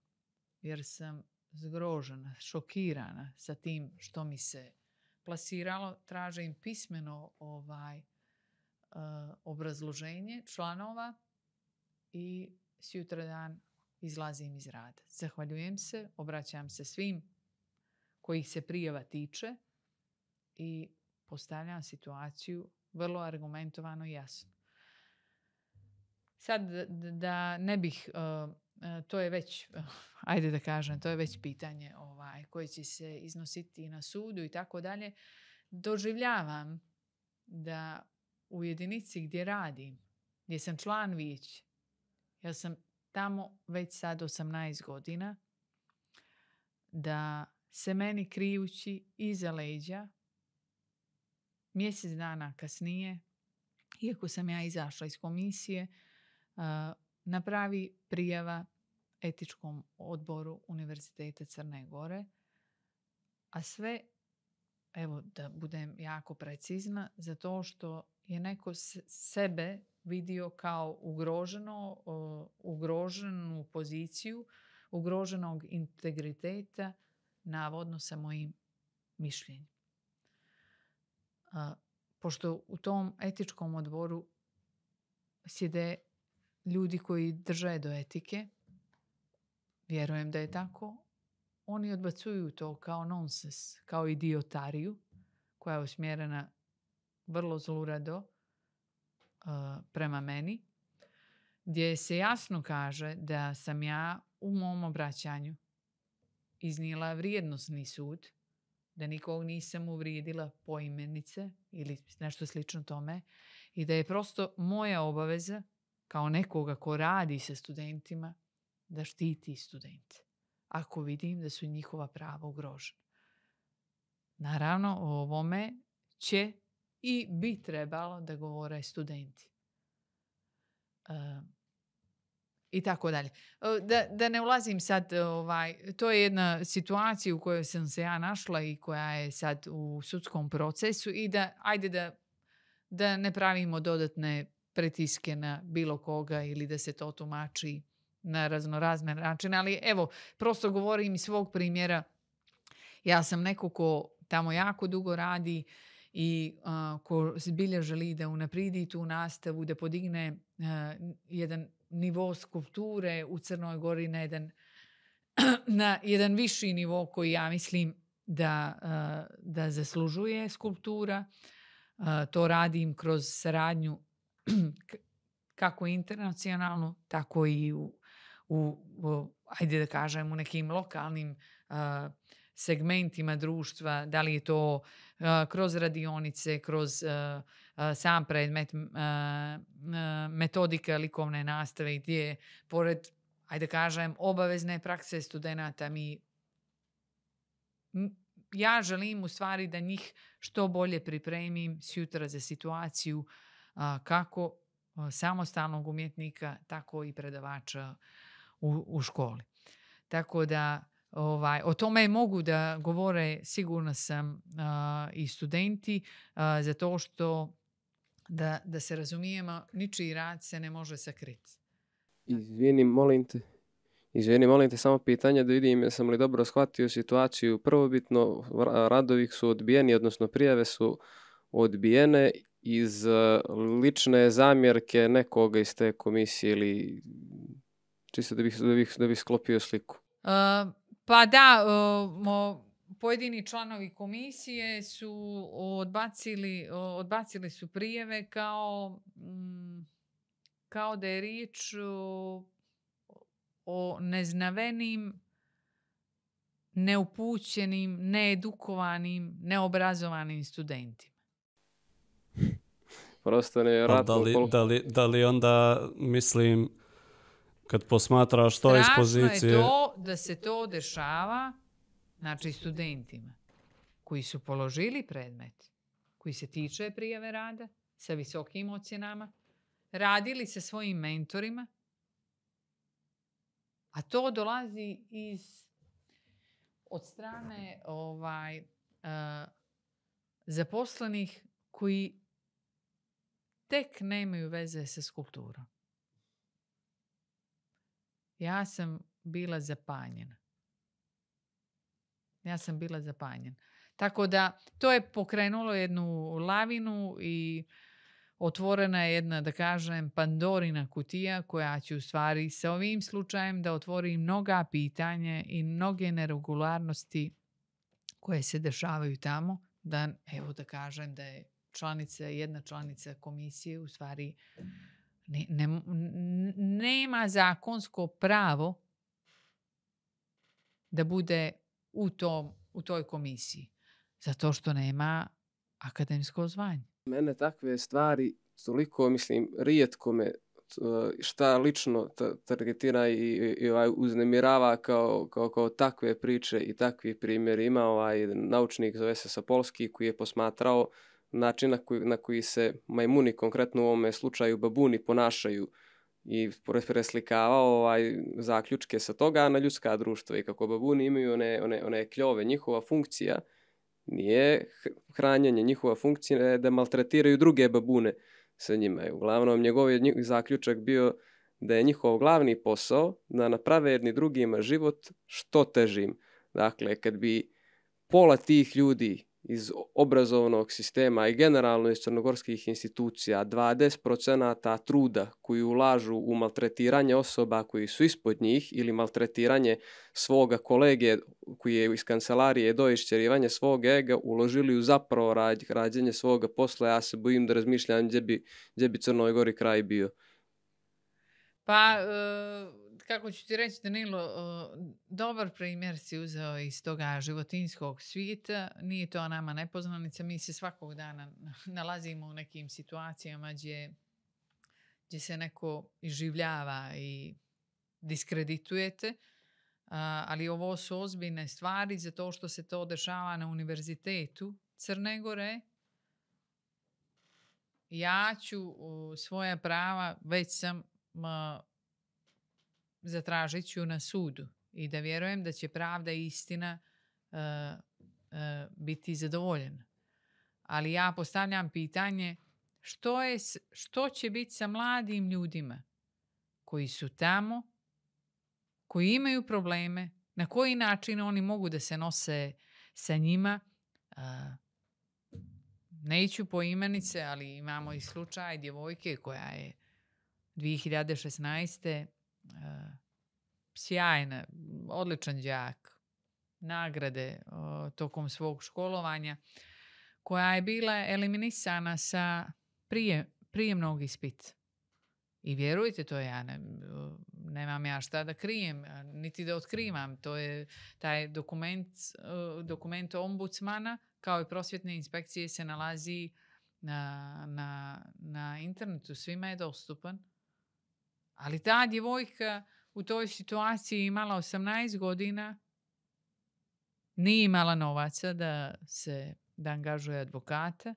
jer sam zgrožena, šokirana sa tim što mi se plasiralo. Tražim pismeno ovaj a, obrazloženje članova i sjutra dan izlazim iz rada. Zahvaljujem se, obraćam se svim kojih se prijava tiče i postavljam situaciju Vrlo argumentovano i jasno. Sad da ne bih, uh, uh, to je već, (laughs) ajde da kažem, to je već pitanje ovaj, koje će se iznositi na sudu i tako dalje. Doživljavam da u jedinici gdje radim, gdje sam član vijeća, ja sam tamo već sad 18 godina, da se meni krijući iza leđa Mjesec dana kasnije, iako sam ja izašla iz komisije, napravi prijava etičkom odboru Univerziteta Crne Gore, a sve, evo da budem jako precizna, zato što je neko sebe vidio kao ugroženo, ugroženu poziciju, ugroženog integriteta, navodno sa mojim mišljenjem a, pošto u tom etičkom odboru sjede ljudi koji drže do etike, vjerujem da je tako, oni odbacuju to kao nonsens, kao idiotariju koja je usmjerena vrlo zlurado a, prema meni, gdje se jasno kaže da sam ja u mom obraćanju iznijela vrijednostni sud – da nikog nisam uvridila po imenice ili nešto slično tome i da je prosto moja obaveza kao nekoga ko radi sa studentima da štiti studente ako vidim da su njihova prava ugrožena. Naravno, o ovome će i bi trebalo da govore studenti. Um, i tako dalje. Da, da ne ulazim sad, ovaj, to je jedna situacija u kojoj sam se ja našla i koja je sad u sudskom procesu i da, ajde da, da ne pravimo dodatne pretiske na bilo koga ili da se to tumači na raznorazne načine, ali evo, prosto govorim iz svog primjera, ja sam neko ko tamo jako dugo radi i uh, ko zbilja želi da unapridi tu nastavu, da podigne uh, jedan nivo skulpture u Crnoj Gori na jedan, (clears throat) na jedan viši nivo koji ja mislim da, eh, da zaslužuje skulptura. Eh, to radim kroz saradnju (clears throat) kako internacionalnu, tako i u, u, u ajde da kažem, u nekim lokalnim eh, segmentima društva, da li je to kroz radionice, kroz sam predmet metodika likovne nastave gdje pored ajde kažem, obavezne prakse studenata mi ja želim u stvari da njih što bolje pripremim sutra za situaciju kako samostalnog umjetnika, tako i predavača u, u školi. Tako da ovaj, o tome mogu da govore, sigurno sam, i studenti, zato što da, da se razumijemo, ničiji rad se ne može sakriti. Izvini, molim te. Izvini, molim te, samo pitanje da vidim sam li dobro shvatio situaciju. Prvobitno, radovi su odbijeni, odnosno prijave su odbijene iz e, lične zamjerke nekoga iz te komisije ili čisto da bih, da bih, da bih sklopio sliku. Uh, pa da, uh, mo, pojedini članovi komisije su odbacili, odbacili su prijeve kao, mm, kao da je riječ o, neznavenim, neupućenim, needukovanim, neobrazovanim studentima. (laughs) Prosto nevjerojatno. Pa da li, koliko... da, li, da li onda, mislim, kad posmatraš to iz pozicije... Strašno je to da se to dešava znači studentima koji su položili predmet koji se tiče prijave rada sa visokim ocjenama, radili sa svojim mentorima, a to dolazi iz od strane ovaj uh, zaposlenih koji tek nemaju veze sa skulpturom. Ja sam bila zapanjena. Ja sam bila zapanjena. Tako da to je pokrenulo jednu lavinu i otvorena je jedna, da kažem, Pandorina kutija koja će u stvari sa ovim slučajem da otvori mnoga pitanja i mnoge neregularnosti koje se dešavaju tamo. Da, evo da kažem da je članica, jedna članica komisije u stvari ne, ne, nema zakonsko pravo da bude u, tom, u toj komisiji? Zato što nema akademsko zvanje. Mene takve stvari toliko, mislim, rijetko me šta lično targetira i, i, ovaj, uznemirava kao, kao, kao takve priče i takvi primjeri. Ima ovaj naučnik, zove se Sapolski, koji je posmatrao način na koji, na koji se majmuni, konkretno u ovome slučaju babuni, ponašaju i preslikavao ovaj, zaključke sa toga na ljudska društva i kako babuni imaju one, one, one kljove, njihova funkcija nije hranjenje, njihova funkcija je da maltretiraju druge babune sa njima. uglavnom, njegov je njih, zaključak bio da je njihov glavni posao da naprave jedni drugima život što težim. Dakle, kad bi pola tih ljudi iz obrazovnog sistema i generalno iz crnogorskih institucija 20% truda koji ulažu u maltretiranje osoba koji su ispod njih ili maltretiranje svoga kolege koji je iz kancelarije do išćerivanje svog ega uložili u zapravo rađ, rađenje svoga posla, ja se bojim da razmišljam gdje bi, gdje bi Crnoj Gori kraj bio. Pa, e kako ću ti reći Danilo, dobar primjer si uzeo iz toga životinskog svijeta, nije to nama nepoznanica, mi se svakog dana (laughs) nalazimo u nekim situacijama gdje, gdje se neko iživljava i diskreditujete, ali ovo su ozbiljne stvari za to što se to dešava na univerzitetu Crne Gore, ja ću svoja prava, već sam zatražit ću na sudu i da vjerujem da će pravda i istina uh, uh, biti zadovoljena. Ali ja postavljam pitanje što, je, što će biti sa mladim ljudima koji su tamo, koji imaju probleme, na koji način oni mogu da se nose sa njima. Uh, neću po imenice, ali imamo i slučaj djevojke koja je 2016 sjajna, odličan đak, nagrade tokom svog školovanja, koja je bila eliminisana sa prije, prijemnog ispita. I vjerujte to ja, ne, nemam ja šta da krijem, niti da otkrivam. To je taj dokument, dokument ombudsmana kao i prosvjetne inspekcije se nalazi na, na, na internetu, svima je dostupan. Ali ta djevojka u toj situaciji imala 18 godina, nije imala novaca da se da angažuje advokata.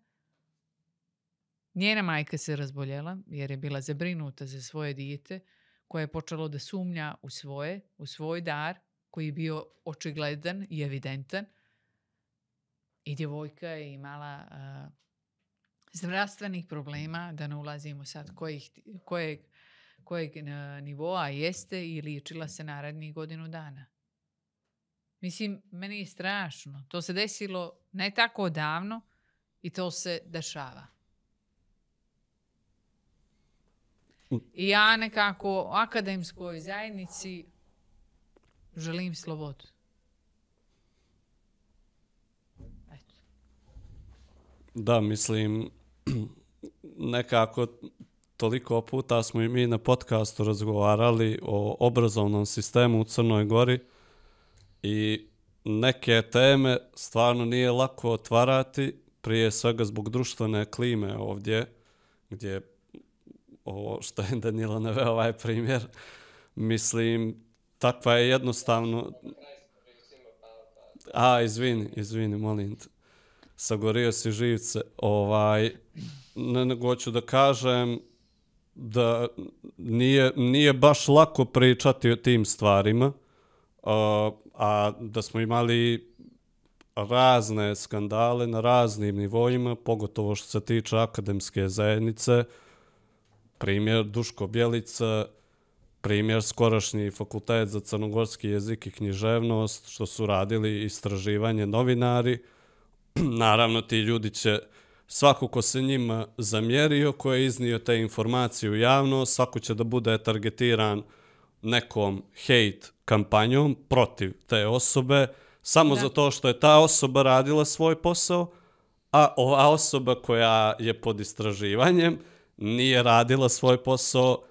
Njena majka se razboljela jer je bila zabrinuta za svoje dijete koje je počelo da sumnja u svoje, u svoj dar koji je bio očigledan i evidentan. I djevojka je imala uh, zdravstvenih problema, da ne ulazimo sad kojih, kojeg kojeg nivoa jeste i ličila se narednih godinu dana. Mislim, meni je strašno. To se desilo ne tako odavno i to se dešava. I ja nekako u akademskoj zajednici želim slobodu. Eto. Da, mislim, (clears throat) nekako toliko puta smo i mi na podcastu razgovarali o obrazovnom sistemu u Crnoj Gori i neke teme stvarno nije lako otvarati, prije svega zbog društvene klime ovdje, gdje ovo što je Danilo naveo ovaj primjer, mislim, takva je jednostavno... A, izvini, izvini, molim te. Sagorio si živce. Ovaj, ne nego hoću da kažem, da nije, nije baš lako pričati o tim stvarima, a, a da smo imali razne skandale na raznim nivoima, pogotovo što se tiče akademske zajednice, primjer Duško Bjelica, primjer skorašnji fakultet za crnogorski jezik i književnost, što su radili istraživanje novinari. (clears throat) Naravno, ti ljudi će svako ko se njim zamjerio, ko je iznio te informacije u javno, svako će da bude targetiran nekom hate kampanjom protiv te osobe, samo da. zato što je ta osoba radila svoj posao, a ova osoba koja je pod istraživanjem nije radila svoj posao,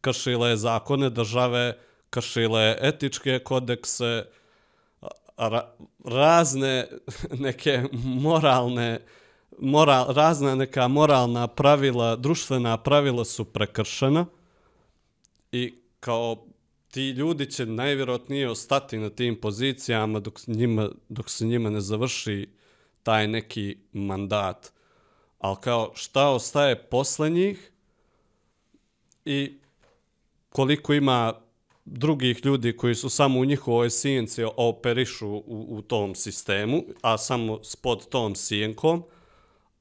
kršila je zakone države, kršila je etičke kodekse, ra razne (laughs) neke moralne moral, razna neka moralna pravila, društvena pravila su prekršena i kao ti ljudi će najvjerojatnije ostati na tim pozicijama dok, njima, dok se njima ne završi taj neki mandat. Ali kao šta ostaje posle njih i koliko ima drugih ljudi koji su samo u njihovoj sjenci operišu u, u tom sistemu, a samo pod tom sjenkom –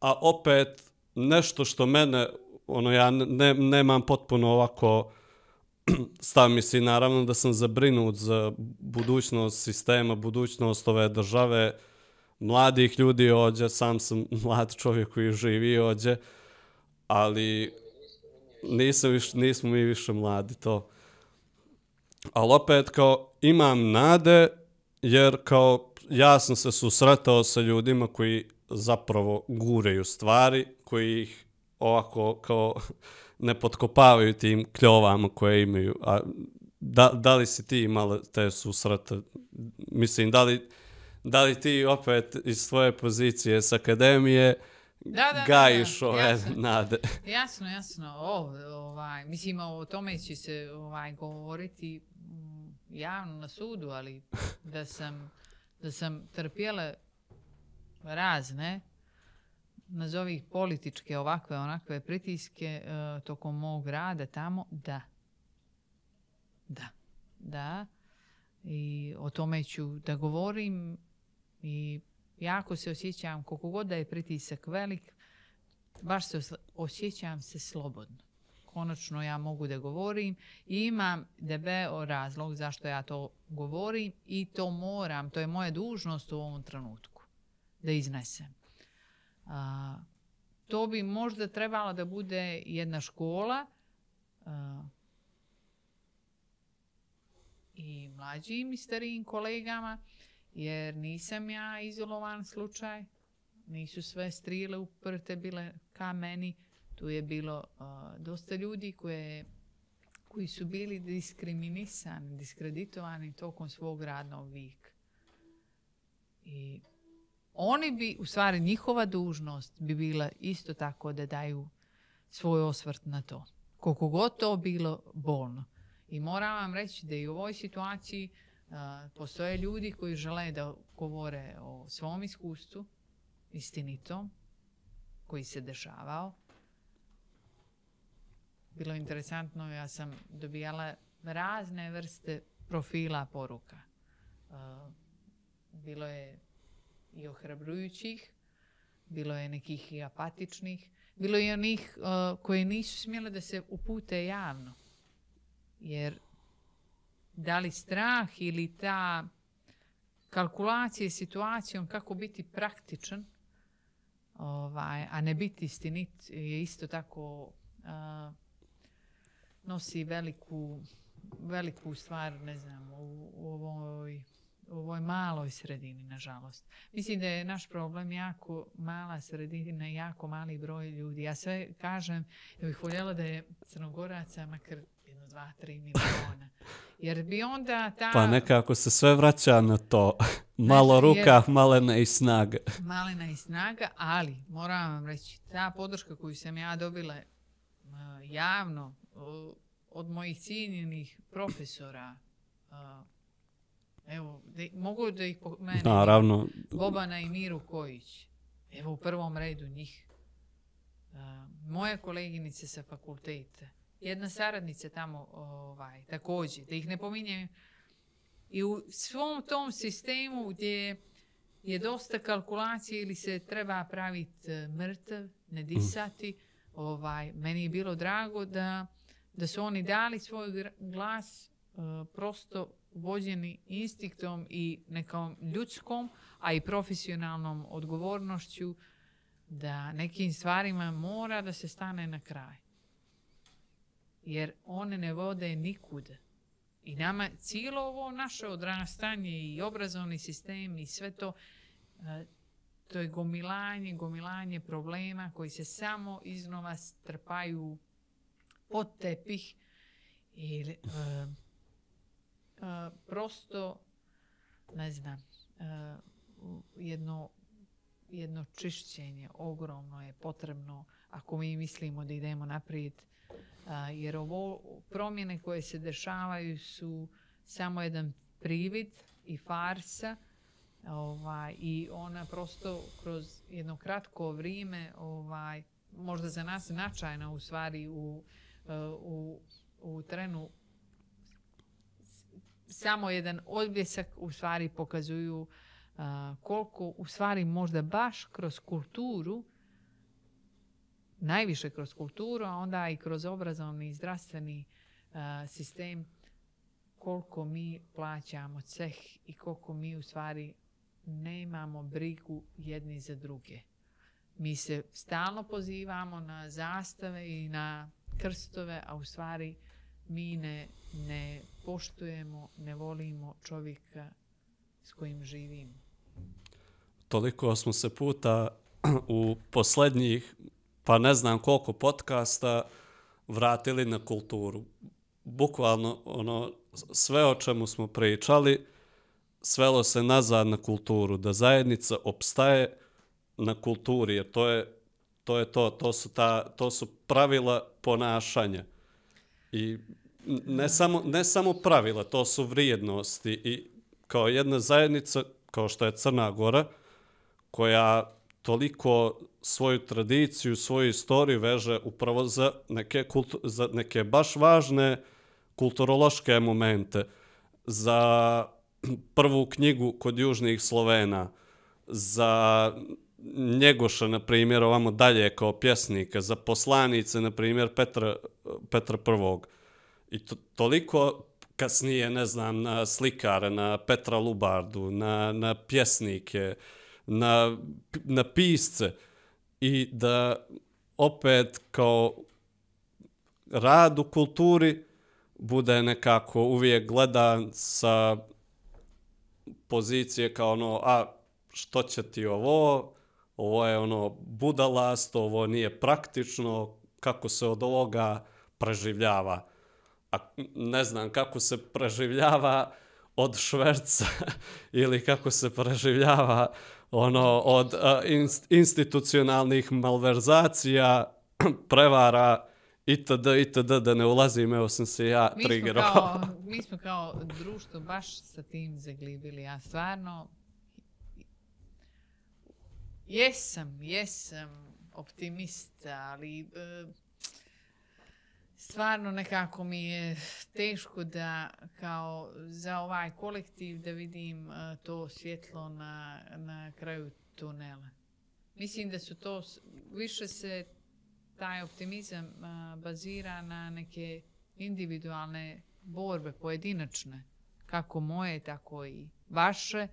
a opet nešto što mene, ono ja ne, nemam potpuno ovako (clears throat) stav misli, naravno da sam zabrinut za budućnost sistema, budućnost ove države, mladih ljudi ođe, sam sam (laughs) mlad čovjek koji živi ođe, ali nisam viš, nismo mi više mladi to. Ali opet kao imam nade, jer kao ja sam se susretao sa ljudima koji zapravo gureju stvari koji ih ovako kao (laughs) ne potkopavaju tim kljovama koje imaju. A da, da li si ti imala te susrete? Mislim, da li, da li ti opet iz svoje pozicije s akademije da, da, da, da gajiš da, da. ove jasno. nade? (laughs) Jasno, jasno. O, ovaj, mislim, o tome će se ovaj, govoriti mm, javno na sudu, ali da sam, da sam trpjela razne, nazovi ih političke, ovakve, onakve pritiske uh, tokom mog rada tamo, da. Da. Da. I o tome ću da govorim i jako se osjećam, koliko god da je pritisak velik, baš se osjećam se slobodno. Konačno ja mogu da govorim i imam debeo razlog zašto ja to govorim i to moram, to je moja dužnost u ovom trenutku da iznese. A, to bi možda trebala da bude jedna škola a, i mlađim i starijim kolegama, jer nisam ja izolovan slučaj. Nisu sve strile uprte bile ka meni. Tu je bilo a, dosta ljudi koje koji su bili diskriminisani, diskreditovani tokom svog radnog vika. I Oni bi, u stvari njihova dužnost bi bila isto tako da daju svoj osvrt na to. Koliko god to bilo bolno. I moram vam reći da i u ovoj situaciji uh, postoje ljudi koji žele da govore o svom iskustvu, istinitom, koji se dešavao. Bilo je interesantno, ja sam dobijala razne vrste profila poruka. Uh, bilo je i ohrabrujućih, bilo je nekih i apatičnih, bilo je i onih uh, koje nisu smjele da se upute javno. Jer da li strah ili ta kalkulacija situacijom kako biti praktičan, ovaj, a ne biti istinit je isto tako uh, nosi veliku, veliku stvar, ne znam, u, u ovoj ovoj maloj sredini, nažalost. Mislim da je naš problem jako mala sredina, jako mali broj ljudi. Ja sve kažem, ja bih voljela da je Crnogoraca makar jedno, dva, tri miliona. Jer bi onda ta... Pa nekako se sve vraća na to. Znači, Malo ruka, malena i snaga. Malena i snaga, ali moram vam reći, ta podrška koju sam ja dobila e, javno od mojih cijenjenih profesora, e, Evo, da, mogu da ih pomenem. Da, naravno. Bobana i Miru Kojić. Evo u prvom redu njih. A, moje koleginice sa fakulteta. Jedna saradnica tamo ovaj, takođe, da ih ne pominjem. I u svom tom sistemu gdje je dosta kalkulacije ili se treba praviti e, mrtav, ne disati, ovaj, meni je bilo drago da, da su oni dali svoj glas uh, prosto vođeni instiktom i nekom ljudskom, a i profesionalnom odgovornošću da nekim stvarima mora da se stane na kraj. Jer one ne vode nikuda. I nama cijelo ovo naše odrastanje i obrazovni sistem i sve to, e, to je gomilanje, gomilanje problema koji se samo iznova strpaju pod tepih. Jer, e, a, prosto, ne znam, a, jedno jedno čišćenje ogromno je potrebno ako mi mislimo da idemo naprijed a, jer ovo promjene koje se dešavaju su samo jedan privid i farsa ovaj, i ona prosto kroz jedno kratko vrijeme ovaj, možda za nas značajna u stvari u, e, u, u trenu samo jedan odbljesak u stvari pokazuju a, uh, koliko u stvari možda baš kroz kulturu najviše kroz kulturu, a onda i kroz obrazovni i zdravstveni a, uh, sistem koliko mi plaćamo ceh i koliko mi u stvari nemamo brigu jedni za druge. Mi se stalno pozivamo na zastave i na krstove, a u stvari mi ne, ne poštujemo, ne volimo čovjeka s kojim živimo. Toliko smo se puta u poslednjih, pa ne znam koliko podcasta, vratili na kulturu. Bukvalno ono, sve o čemu smo pričali, svelo se nazad na kulturu, da zajednica opstaje na kulturi, jer to je to, je to, to, su, ta, to su pravila ponašanja. I ne, samo, ne samo pravila, to su vrijednosti i kao jedna zajednica, kao što je Crna Gora, koja toliko svoju tradiciju, svoju istoriju veže upravo za neke, kultu, za neke baš važne kulturološke momente, za prvu knjigu kod južnih Slovena, za Njegoša, na primjer, ovamo dalje kao pjesnika, za poslanice, na primjer, Petra, Petra Prvog. I to, toliko kasnije, ne znam, na slikare, na Petra Lubardu, na, na pjesnike, na, na pisce i da opet kao rad u kulturi bude nekako uvijek gledan sa pozicije kao ono, a što će ti ovo, ovo je ono budalasto, ovo nije praktično, kako se od ovoga preživljava a ne znam kako se preživljava od šverca (laughs) ili kako se preživljava ono od a, inst, institucionalnih malverzacija, (clears throat) prevara itd. itd. da ne ulazim, evo sam se ja triggerovao. (laughs) mi smo kao društvo baš sa tim zaglibili, a stvarno jesam, jesam optimista, ali e, stvarno nekako mi je teško da kao za ovaj kolektiv da vidim e, to svjetlo na, na kraju tunela. Mislim da su to, više se taj optimizam e, bazira na neke individualne borbe, pojedinačne, kako moje, tako i vaše,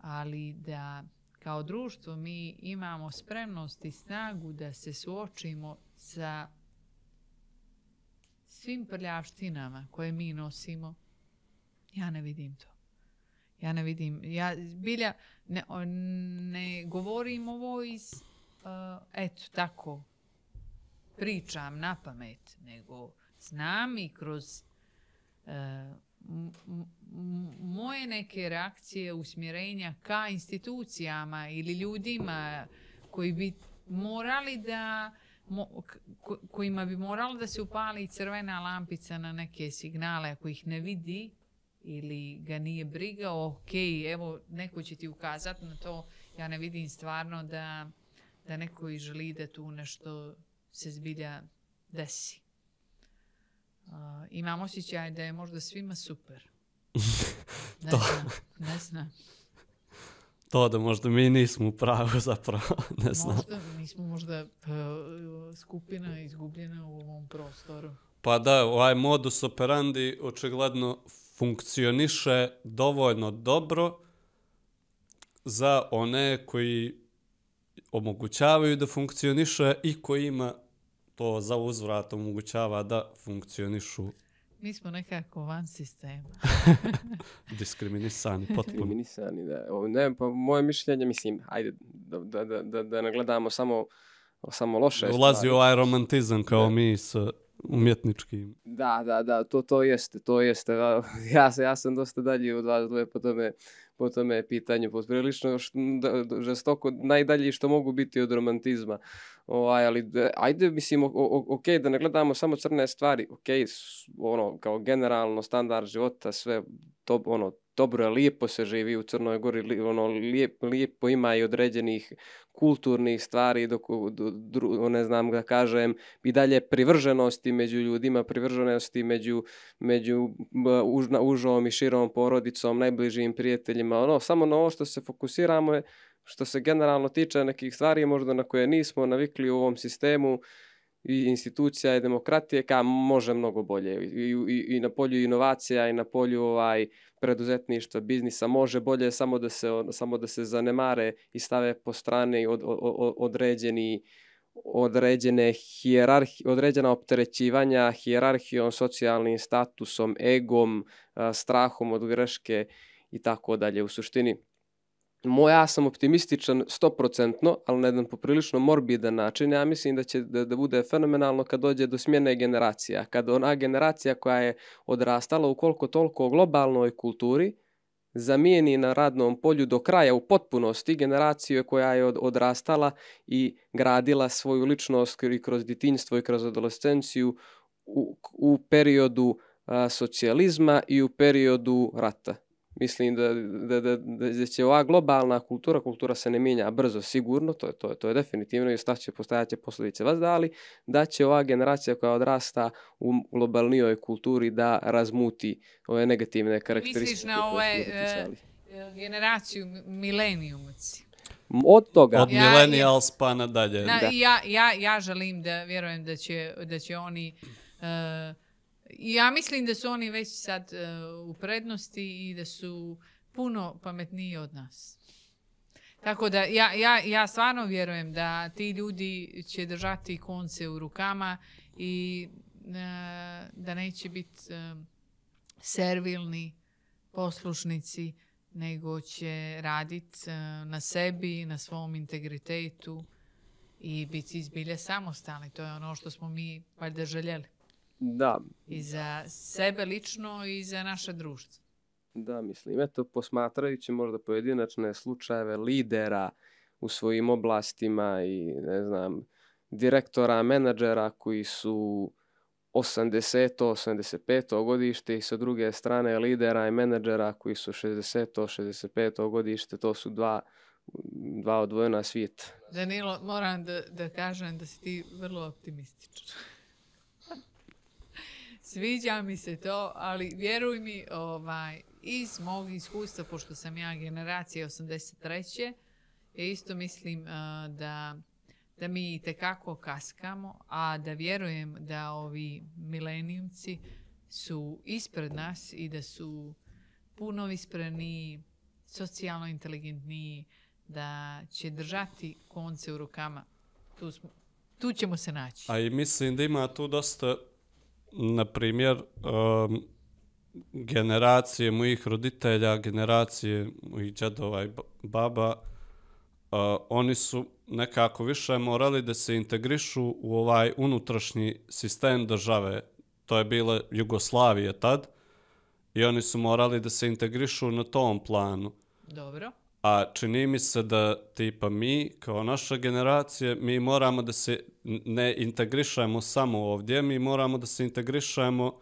ali da kao društvo mi imamo spremnost i snagu da se suočimo sa svim prljavštinama koje mi nosimo, ja ne vidim to. Ja ne vidim. Ja bilja ne, ne govorim ovo iz, uh, eto tako, pričam na pamet, nego znam i kroz uh, moje neke reakcije, usmjerenja ka institucijama ili ljudima koji bi morali da mo, kojima bi moralo da se upali crvena lampica na neke signale ako ih ne vidi ili ga nije briga, ok, evo neko će ti ukazati na to, ja ne vidim stvarno da, da neko i želi da tu nešto se zbilja desi. Uh, imam osjećaj da je možda svima super. (laughs) Ne znam, ne znam to da možda mi nismo u pravu zapravo, (laughs) ne znam. Možda, mi smo možda e, skupina izgubljena u ovom prostoru. Pa da, ovaj modus operandi očigledno funkcioniše dovoljno dobro za one koji omogućavaju da funkcioniše i koji ima to za uzvrat omogućava da funkcionišu Mi smo nekako van sistema. Diskriminisani, potpuno. Diskriminisani, da. O, ne, pa moje mišljenje, mislim, ajde, da, da, da, da ne gledamo samo, samo loše. Ulazi u ovaj romantizam kao da. mi s umjetničkim. Da, da, da, to, to jeste, to jeste. Ja, ja sam dosta dalje od vas dvoje po tome, po tome pitanju, poprilično žestoko najdalje što mogu biti od romantizma. Uh, Ovaj, ali ajde, mislim, o, ok, da ne gledamo samo crne stvari, ok, ono, kao generalno standard života, sve, to, ono, dobro je, lijepo se živi u Crnoj Gori, li, ono, lijep, lijepo ima i određenih kulturnih stvari, dok, do, ne znam da kažem, i dalje privrženosti među ljudima, privrženosti među, među užna, užom i širom porodicom, najbližim prijateljima, ono, samo na ovo što se fokusiramo je što se generalno tiče nekih stvari možda na koje nismo navikli u ovom sistemu i institucija i demokratije ka može mnogo bolje i, i, i na polju inovacija i na polju ovaj preduzetništva, biznisa može bolje samo da se samo da se zanemare i stave po strane od, od, određeni određene hijerarhije određena opterećivanja hijerarhijom, socijalnim statusom, egom, strahom od greške i tako dalje. U suštini, moj ja sam optimističan 100%, ali na jedan poprilično morbidan način. Ja mislim da će da, da bude fenomenalno kad dođe do smjene generacija. Kad ona generacija koja je odrastala u koliko toliko globalnoj kulturi, zamijeni na radnom polju do kraja u potpunosti generaciju koja je od, odrastala i gradila svoju ličnost i kroz ditinstvo i kroz adolescenciju u, u periodu a, socijalizma i u periodu rata. Mislim da, da, da, da da će ova globalna kultura, kultura se ne mijenja brzo, sigurno, to je, to, je, to je definitivno i staće postajaće posljedice vas da, ali da će ova generacija koja odrasta u globalnijoj kulturi da razmuti ove negativne karakteristike. Misliš na ove ovaj, e, generaciju milenijumaci? Od toga. Od ja, millennials pa nadalje. Na, da. ja, ja, ja želim da vjerujem da će, da će oni... E, Ja mislim da su oni već sad uh, u prednosti i da su puno pametniji od nas. Tako da ja, ja, ja stvarno vjerujem da ti ljudi će držati konce u rukama i uh, da neće biti uh, e, servilni poslušnici, nego će raditi na sebi, na svom integritetu i biti izbilje samostalni. To je ono što smo mi valjda željeli. Da. I za sebe lično i za naše društvo. Da, mislim, eto, posmatrajući možda pojedinačne slučajeve lidera u svojim oblastima i, ne znam, direktora, menadžera koji su 80 85 godište i sa druge strane lidera i menadžera koji su 60 65 godište, to su dva dva odvojena svijeta. Danilo, moram da, da kažem da si ti vrlo optimističan. Sviđa mi se to, ali vjeruj mi, ovaj, iz mog iskustva, pošto sam ja generacija 83. Ja isto mislim uh, da, da mi tekako kaskamo, a da vjerujem da ovi milenijumci su ispred nas i da su puno ispredniji, socijalno inteligentniji, da će držati konce u rukama. Tu, smo, tu ćemo se naći. A i mislim da ima tu dosta na primjer, um, generacije mojih roditelja, generacije mojih džedova i baba, uh, oni su nekako više morali da se integrišu u ovaj unutrašnji sistem države. To je bila Jugoslavija tad i oni su morali da se integrišu na tom planu. Dobro a čini mi se da tipa mi kao naša generacija mi moramo da se ne integrišemo samo ovdje, mi moramo da se integrišemo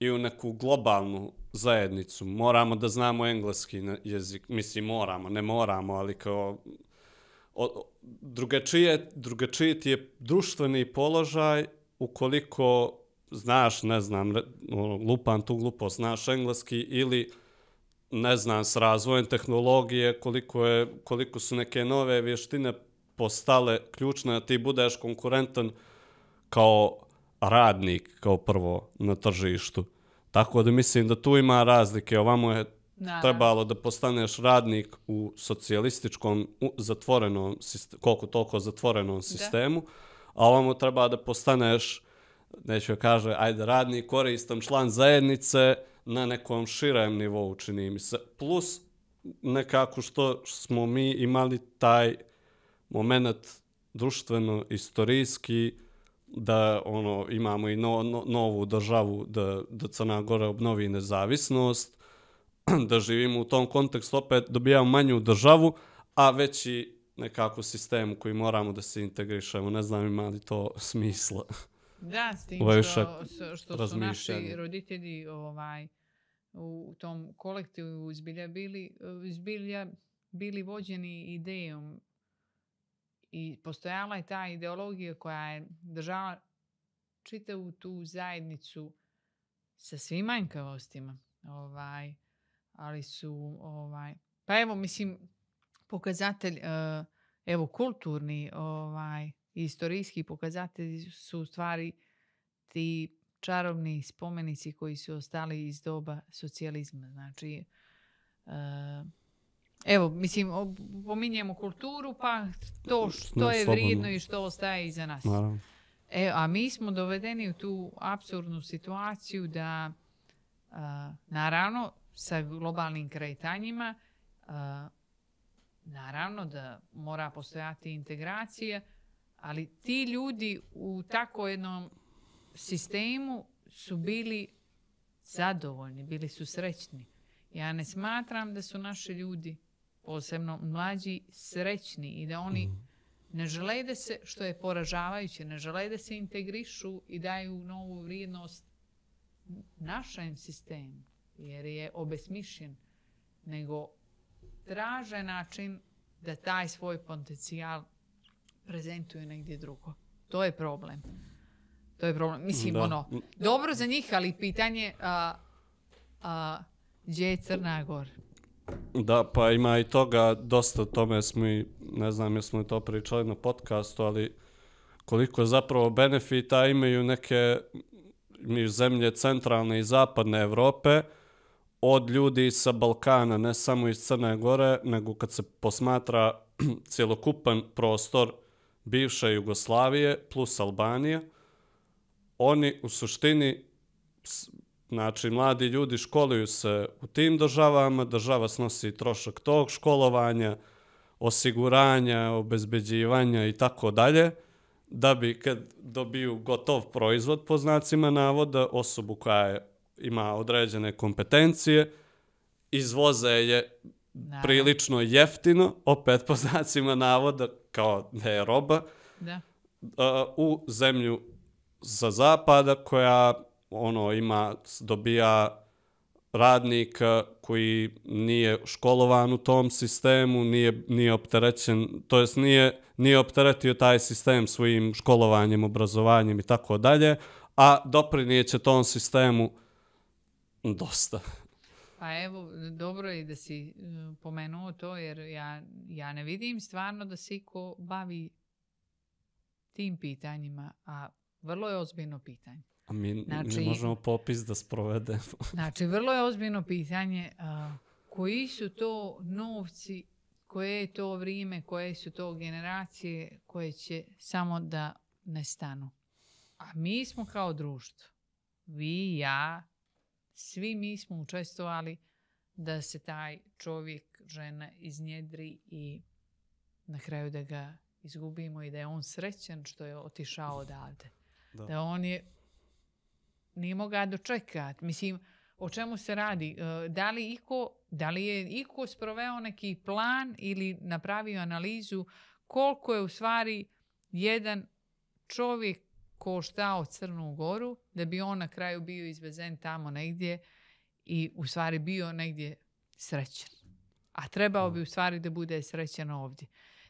i u neku globalnu zajednicu. Moramo da znamo engleski jezik, mislim moramo, ne moramo, ali kao o, drugačije, drugačiji ti je društveni položaj ukoliko znaš, ne znam, ono, lupan tu glupo, znaš engleski ili uh, ne znam, s razvojem tehnologije, koliko, je, koliko su neke nove vještine postale ključne, da ti budeš konkurentan kao radnik, kao prvo, na tržištu. Tako da mislim da tu ima razlike. Ovamo je Naravno. Da, da. trebalo da postaneš radnik u socijalističkom u zatvorenom, koliko toliko zatvorenom da. sistemu, da. a ovamo treba da postaneš, neću kaže, ajde radnik, koristan član zajednice, na nekom širem nivou, čini mi se. Plus, nekako što smo mi imali taj moment društveno-istorijski da ono imamo i no, no, novu državu, da, da Crna Gora obnovi nezavisnost, (clears throat) da živimo u tom kontekstu, opet dobijamo manju državu, a veći nekako sistem koji moramo da se integrišemo. Ne znam ima li to smisla. Da, s tim što, što su naši roditelji ovaj, u tom kolektivu zbilja bili, e, zbilja bili vođeni idejom i postojala je ta ideologija koja je držala čitavu tu zajednicu sa svim manjkavostima. Ovaj, ali su, ovaj, pa evo, mislim, pokazatelj, e, evo, kulturni, ovaj, istorijski pokazatelji su u stvari ti čarobni spomenici koji su ostali iz doba socijalizma. Znači, eh, evo, mislim, pominjemo kulturu, pa to što je vrijedno i što ostaje iza nas. Naravno. E, a mi smo dovedeni u tu absurdnu situaciju da, a, eh, naravno, sa globalnim kretanjima, a, eh, naravno da mora postojati integracija, ali ti ljudi u tako jednom sistemu su bili zadovoljni, bili su srećni. Ja ne smatram da su naši ljudi, posebno mlađi, srećni i da oni mhm. ne žele da se, što je poražavajuće, ne žele da se integrišu i daju novu vrijednost našem sistemu, jer je obesmišljen, nego traže način da taj svoj potencijal prezentuju negdje drugo. To je problem. To je problem. Mislim, da. ono, dobro za njih, ali pitanje a, a, gdje je Crna Gora? Da, pa ima i toga, dosta tome smo i, ne znam jesmo to pričali na podcastu, ali koliko zapravo benefita imaju neke mi zemlje centralne i zapadne Evrope od ljudi sa Balkana, ne samo iz Crne Gore, nego kad se posmatra (clears throat) cjelokupan prostor bivše Jugoslavije plus Albanije, oni u suštini Znači, mladi ljudi školuju se u tim državama, država snosi trošak tog školovanja, osiguranja, obezbeđivanja i tako dalje, da bi kad dobiju gotov proizvod po znacima navoda, osobu koja je, ima određene kompetencije, izvoze je da. prilično jeftino, opet po znacima navoda, kao da je roba, da. u zemlju sa zapada koja ono ima dobija radnik eh, koji nije školovan u tom sistemu, nije nije opterećen, to jest nije nije opteretio taj sistem svojim školovanjem, obrazovanjem i tako dalje, a doprinijeće tom sistemu dosta. Pa evo, dobro je da si eh, pomenuo to, jer ja, ja ne vidim stvarno da se iko bavi tim pitanjima, a Vrlo je ozbiljno pitanje. A mi znači, ne možemo popis da sprovedemo. (laughs) znači, vrlo je ozbiljno pitanje a, koji su to novci, koje je to vrijeme, koje su to generacije koje će samo da nestanu. A mi smo kao društvo, vi, ja, svi mi smo učestovali da se taj čovjek, žena iznjedri i na kraju da ga izgubimo i da je on srećan što je otišao odavde. Da. da, on je nije mogao da dočekat. Mislim, o čemu se radi? E, da li, iko, da li je iko sproveo neki plan ili napravio analizu koliko je u stvari jedan čovjek koštao Crnu Goru da bi on na kraju bio izvezen tamo negdje i u stvari bio negdje srećan. A trebao da. bi u stvari da bude srećan ovdje.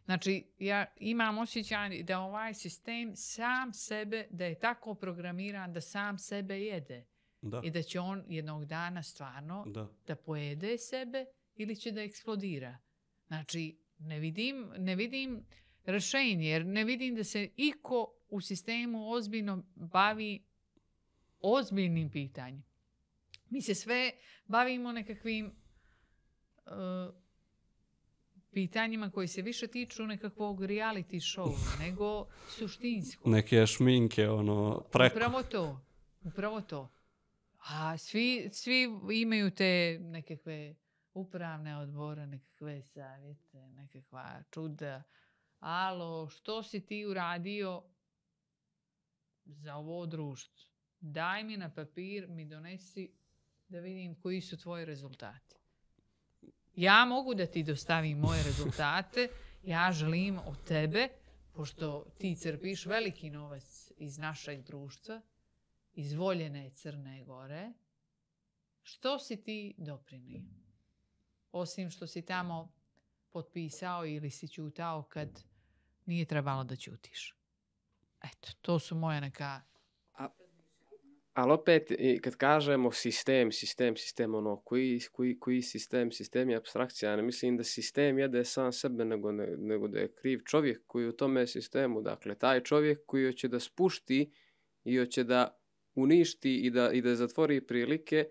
Znači, ja imam osjećaj da ovaj sistem sam sebe, da je tako programiran da sam sebe jede. Da. I da će on jednog dana stvarno da. da pojede sebe ili će da eksplodira. Znači, ne vidim, ne vidim rešenje, jer ne vidim da se iko u sistemu ozbiljno bavi ozbiljnim pitanjem. Mi se sve bavimo nekakvim uh, pitanjima koji se više tiču nekakvog reality show nego suštinsko. Neke šminke, ono, preko. Upravo to, upravo to. A svi, svi imaju te nekakve upravne odbore, nekakve savjete, nekakva čuda. Alo, što si ti uradio za ovo društvo? Daj mi na papir, mi donesi da vidim koji su tvoji rezultati. Ja mogu da ti dostavim moje rezultate, ja želim od tebe, pošto ti crpiš veliki novac iz našeg društva, iz voljene Crne Gore, što si ti doprinio? Osim što si tamo potpisao ili si ćutao kad nije trebalo da ćutiš. Eto, to su moje neka Ali opet, kad kažemo sistem, sistem, sistem, ono, koji, koji, koji sistem, sistem je abstrakcija. Ne mislim da sistem jede sam sebe, nego, nego da je kriv čovjek koji u tome sistemu. Dakle, taj čovjek koji hoće da spušti i hoće da uništi i da, i da zatvori prilike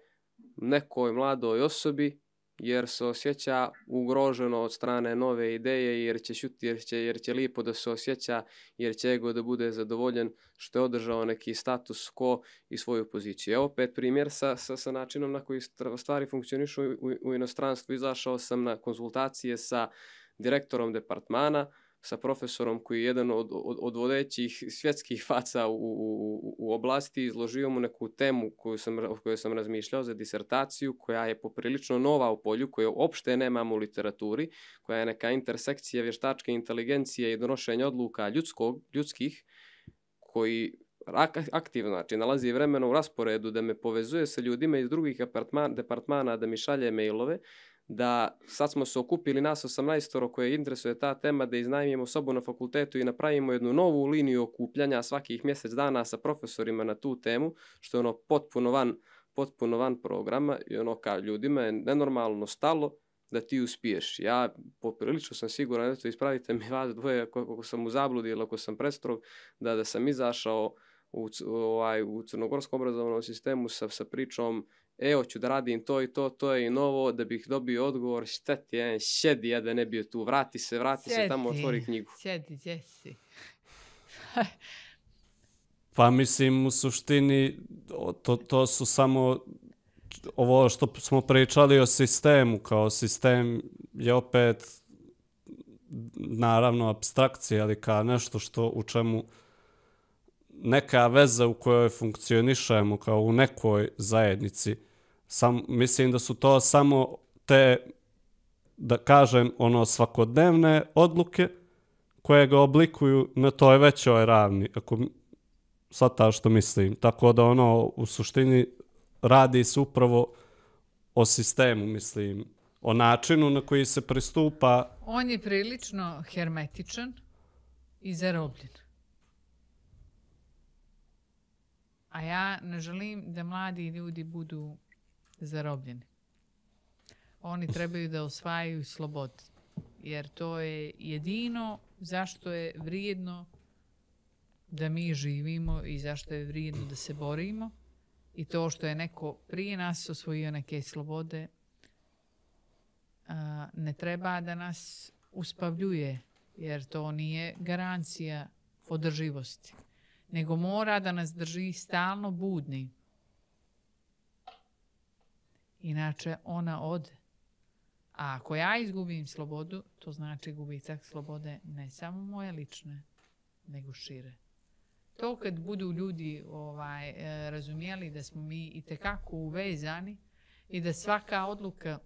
nekoj mladoj osobi jer se osjeća ugroženo od strane nove ideje, jer će šuti, jer će, jer će lipo da se osjeća, jer će ego da bude zadovoljen što je održao neki status quo i svoju poziciju. Evo pet primjer sa, sa, sa načinom na koji stvari funkcionišu u, u inostranstvu. Izašao sam na konsultacije sa direktorom departmana, sa profesorom koji je jedan od, od, od vodećih svjetskih faca u, u, u oblasti, izložio mu neku temu koju sam, o kojoj sam razmišljao za disertaciju, koja je poprilično nova u polju, koju opšte nemamo u literaturi, koja je neka intersekcija vještačke inteligencije i donošenja odluka ljudskog, ljudskih, koji aktivno, znači nalazi vremena u rasporedu da me povezuje sa ljudima iz drugih apartman, departmana, da mi šalje mailove, da sad smo se okupili nas 18 koje interesuje ta tema da iznajmijemo sobu na fakultetu i napravimo jednu novu liniju okupljanja svakih mjesec dana sa profesorima na tu temu, što je ono potpuno van, potpuno van programa i ono kao ljudima je nenormalno stalo da ti uspiješ. Ja poprilično sam siguran, da eto ispravite mi vas dvoje ako, ako sam u zabludi ili ako sam prestrog, da, da sam izašao u, ovaj, u crnogorskom obrazovnom sistemu sa, sa pričom evo ću da radim to i to, to je i novo, da bih dobio odgovor, šta ti je, šedi ja da ne bio tu, vrati se, vrati sjedi, se tamo, otvori knjigu. Sjedi, gdje si? (laughs) pa mislim, u suštini, to, to su samo ovo što smo pričali o sistemu, kao sistem je opet naravno abstrakcija, ali kao nešto što u čemu neka veza u kojoj funkcionišemo kao u nekoj zajednici Sam, mislim da su to samo te, da kažem, ono svakodnevne odluke koje ga oblikuju na toj većoj ravni, ako ta što mislim. Tako da ono, u suštini, radi se upravo o sistemu, mislim, o načinu na koji se pristupa. On je prilično hermetičan i zarobljen. A ja ne želim da mladi ljudi budu zarobljeni. Oni trebaju da osvajaju slobodu, jer to je jedino zašto je vrijedno da mi živimo i zašto je vrijedno da se borimo. I to što je neko prije nas osvojio neke slobode, a, ne treba da nas uspavljuje, jer to nije garancija održivosti, nego mora da nas drži stalno budni Inače, ona ode. A ako ja izgubim slobodu, to znači gubitak slobode ne samo moje lične, nego šire. To kad budu ljudi ovaj, e, razumijeli da smo mi i tekako uvezani i da svaka odluka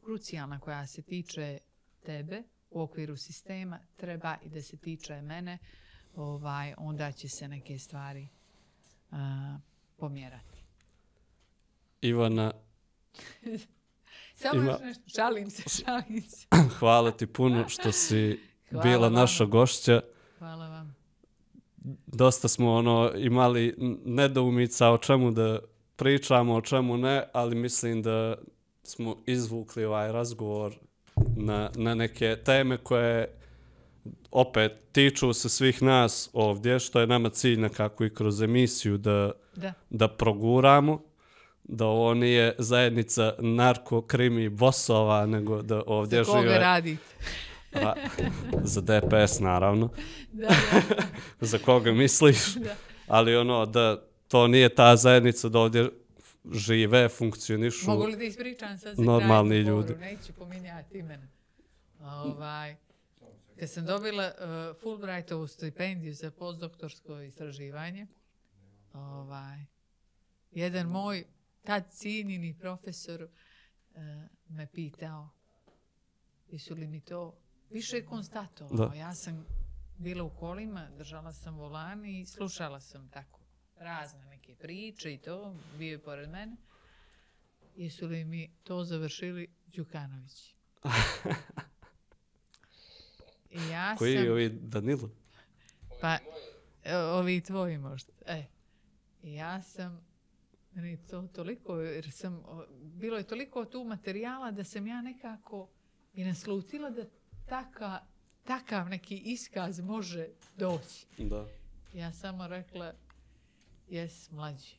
krucijalna koja se tiče tebe u okviru sistema treba i da se tiče mene, ovaj, onda će se neke stvari a, pomjerati. Ivana (laughs) Samo Ima... još nešto, šalim se, šalim se. (clears throat) Hvala ti puno što si Hvala bila vam. naša gošća. Hvala vam. Dosta smo ono imali nedoumica o čemu da pričamo, o čemu ne, ali mislim da smo izvukli ovaj razgovor na, na neke teme koje opet tiču se svih nas ovdje, što je nama cilj nekako i kroz emisiju da, da. da proguramo da ovo nije zajednica narkokrimi bosova, nego da ovdje žive... Za koga žive... radite? A, za DPS, naravno. Da, da. da. (laughs) za koga misliš. Da. Ali ono, da to nije ta zajednica da ovdje žive, funkcionišu... Mogu li da ispričam sad za normalni ljudi. Poru, neću pominjati imena. Ovaj, kad sam dobila uh, Fulbrightovu stipendiju za postdoktorsko istraživanje, ovaj, jedan moj tad cijenjeni profesor eh, me pitao jesu li mi to više konstatovao. Da. Ja sam bila u kolima, držala sam volan i slušala sam tako razne neke priče i to, bio je pored mene. Jesu li mi to završili Đukanović? (laughs) ja Koji sam... je ovi Danilo? Pa, e, ovi tvoji možda. E, ja sam Mene to toliko, jer sam, bilo je toliko tu materijala da sam ja nekako i naslutila da taka, takav neki iskaz može doći. Da. Ja samo rekla, jes mlađi.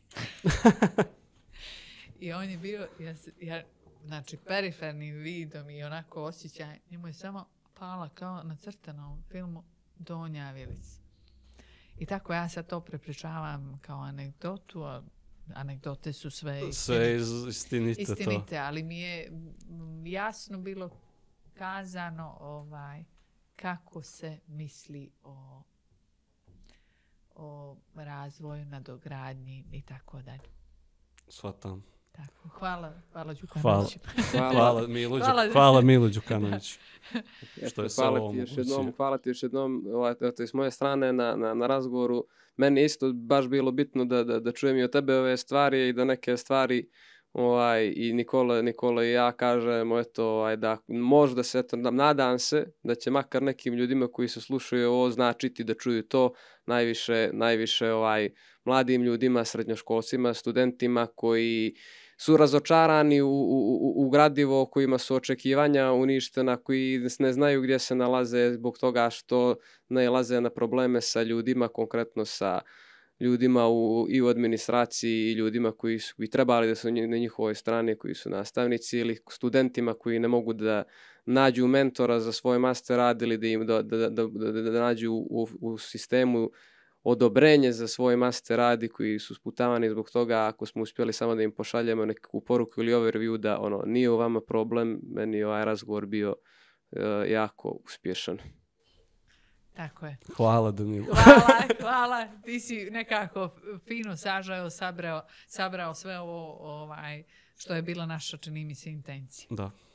(laughs) I on je bio, ja, ja, znači perifernim vidom i onako osjećaj, njemu je samo pala kao na crtanom filmu Donja Vilica. I tako ja sad to prepričavam kao anegdotu, a anegdote su sve, sve istinite, istinite to. ali mi je jasno bilo kazano ovaj kako se misli o o razvoju, nadogradnji i tako dalje. Svatam. Tako, hvala, hvala Đukanović. Hvala, hvala, Milo, hvala, hvala Milo Đukanović. (laughs) Što je hvala ti još jednom, hvala ti još jednom, ovaj, eto, s moje strane na, na, na razgovoru. Meni isto baš bilo bitno da, da, da čujem i od tebe ove stvari i da neke stvari ovaj, i Nikola, Nikola i ja kažemo eto, ovaj, da možda se, eto, nadam se da će makar nekim ljudima koji se slušaju ovo značiti da čuju to najviše, najviše ovaj, mladim ljudima, srednjoškolcima, studentima koji su razočarani u, u, u gradivo kojima su očekivanja uništena, koji ne znaju gdje se nalaze zbog toga što nalaze na probleme sa ljudima, konkretno sa ljudima u, i u administraciji i ljudima koji su koji trebali da su na njihovoj strani, koji su nastavnici ili studentima koji ne mogu da nađu mentora za svoj master rad ili da im da, da, da, da, da nađu u, u sistemu odobrenje za svoje master radi koji su sputavani zbog toga ako smo uspjeli samo da im pošaljemo neku poruku ili overview da ono nije u vama problem, meni ovaj razgovor bio uh, jako uspješan. Tako je. Hvala Danilo. (laughs) Hvala, hvala. Ti si nekako fino sažao, sabrao, sabrao sve ovo ovaj, što je bila naša, čini mi se, intencija. Da.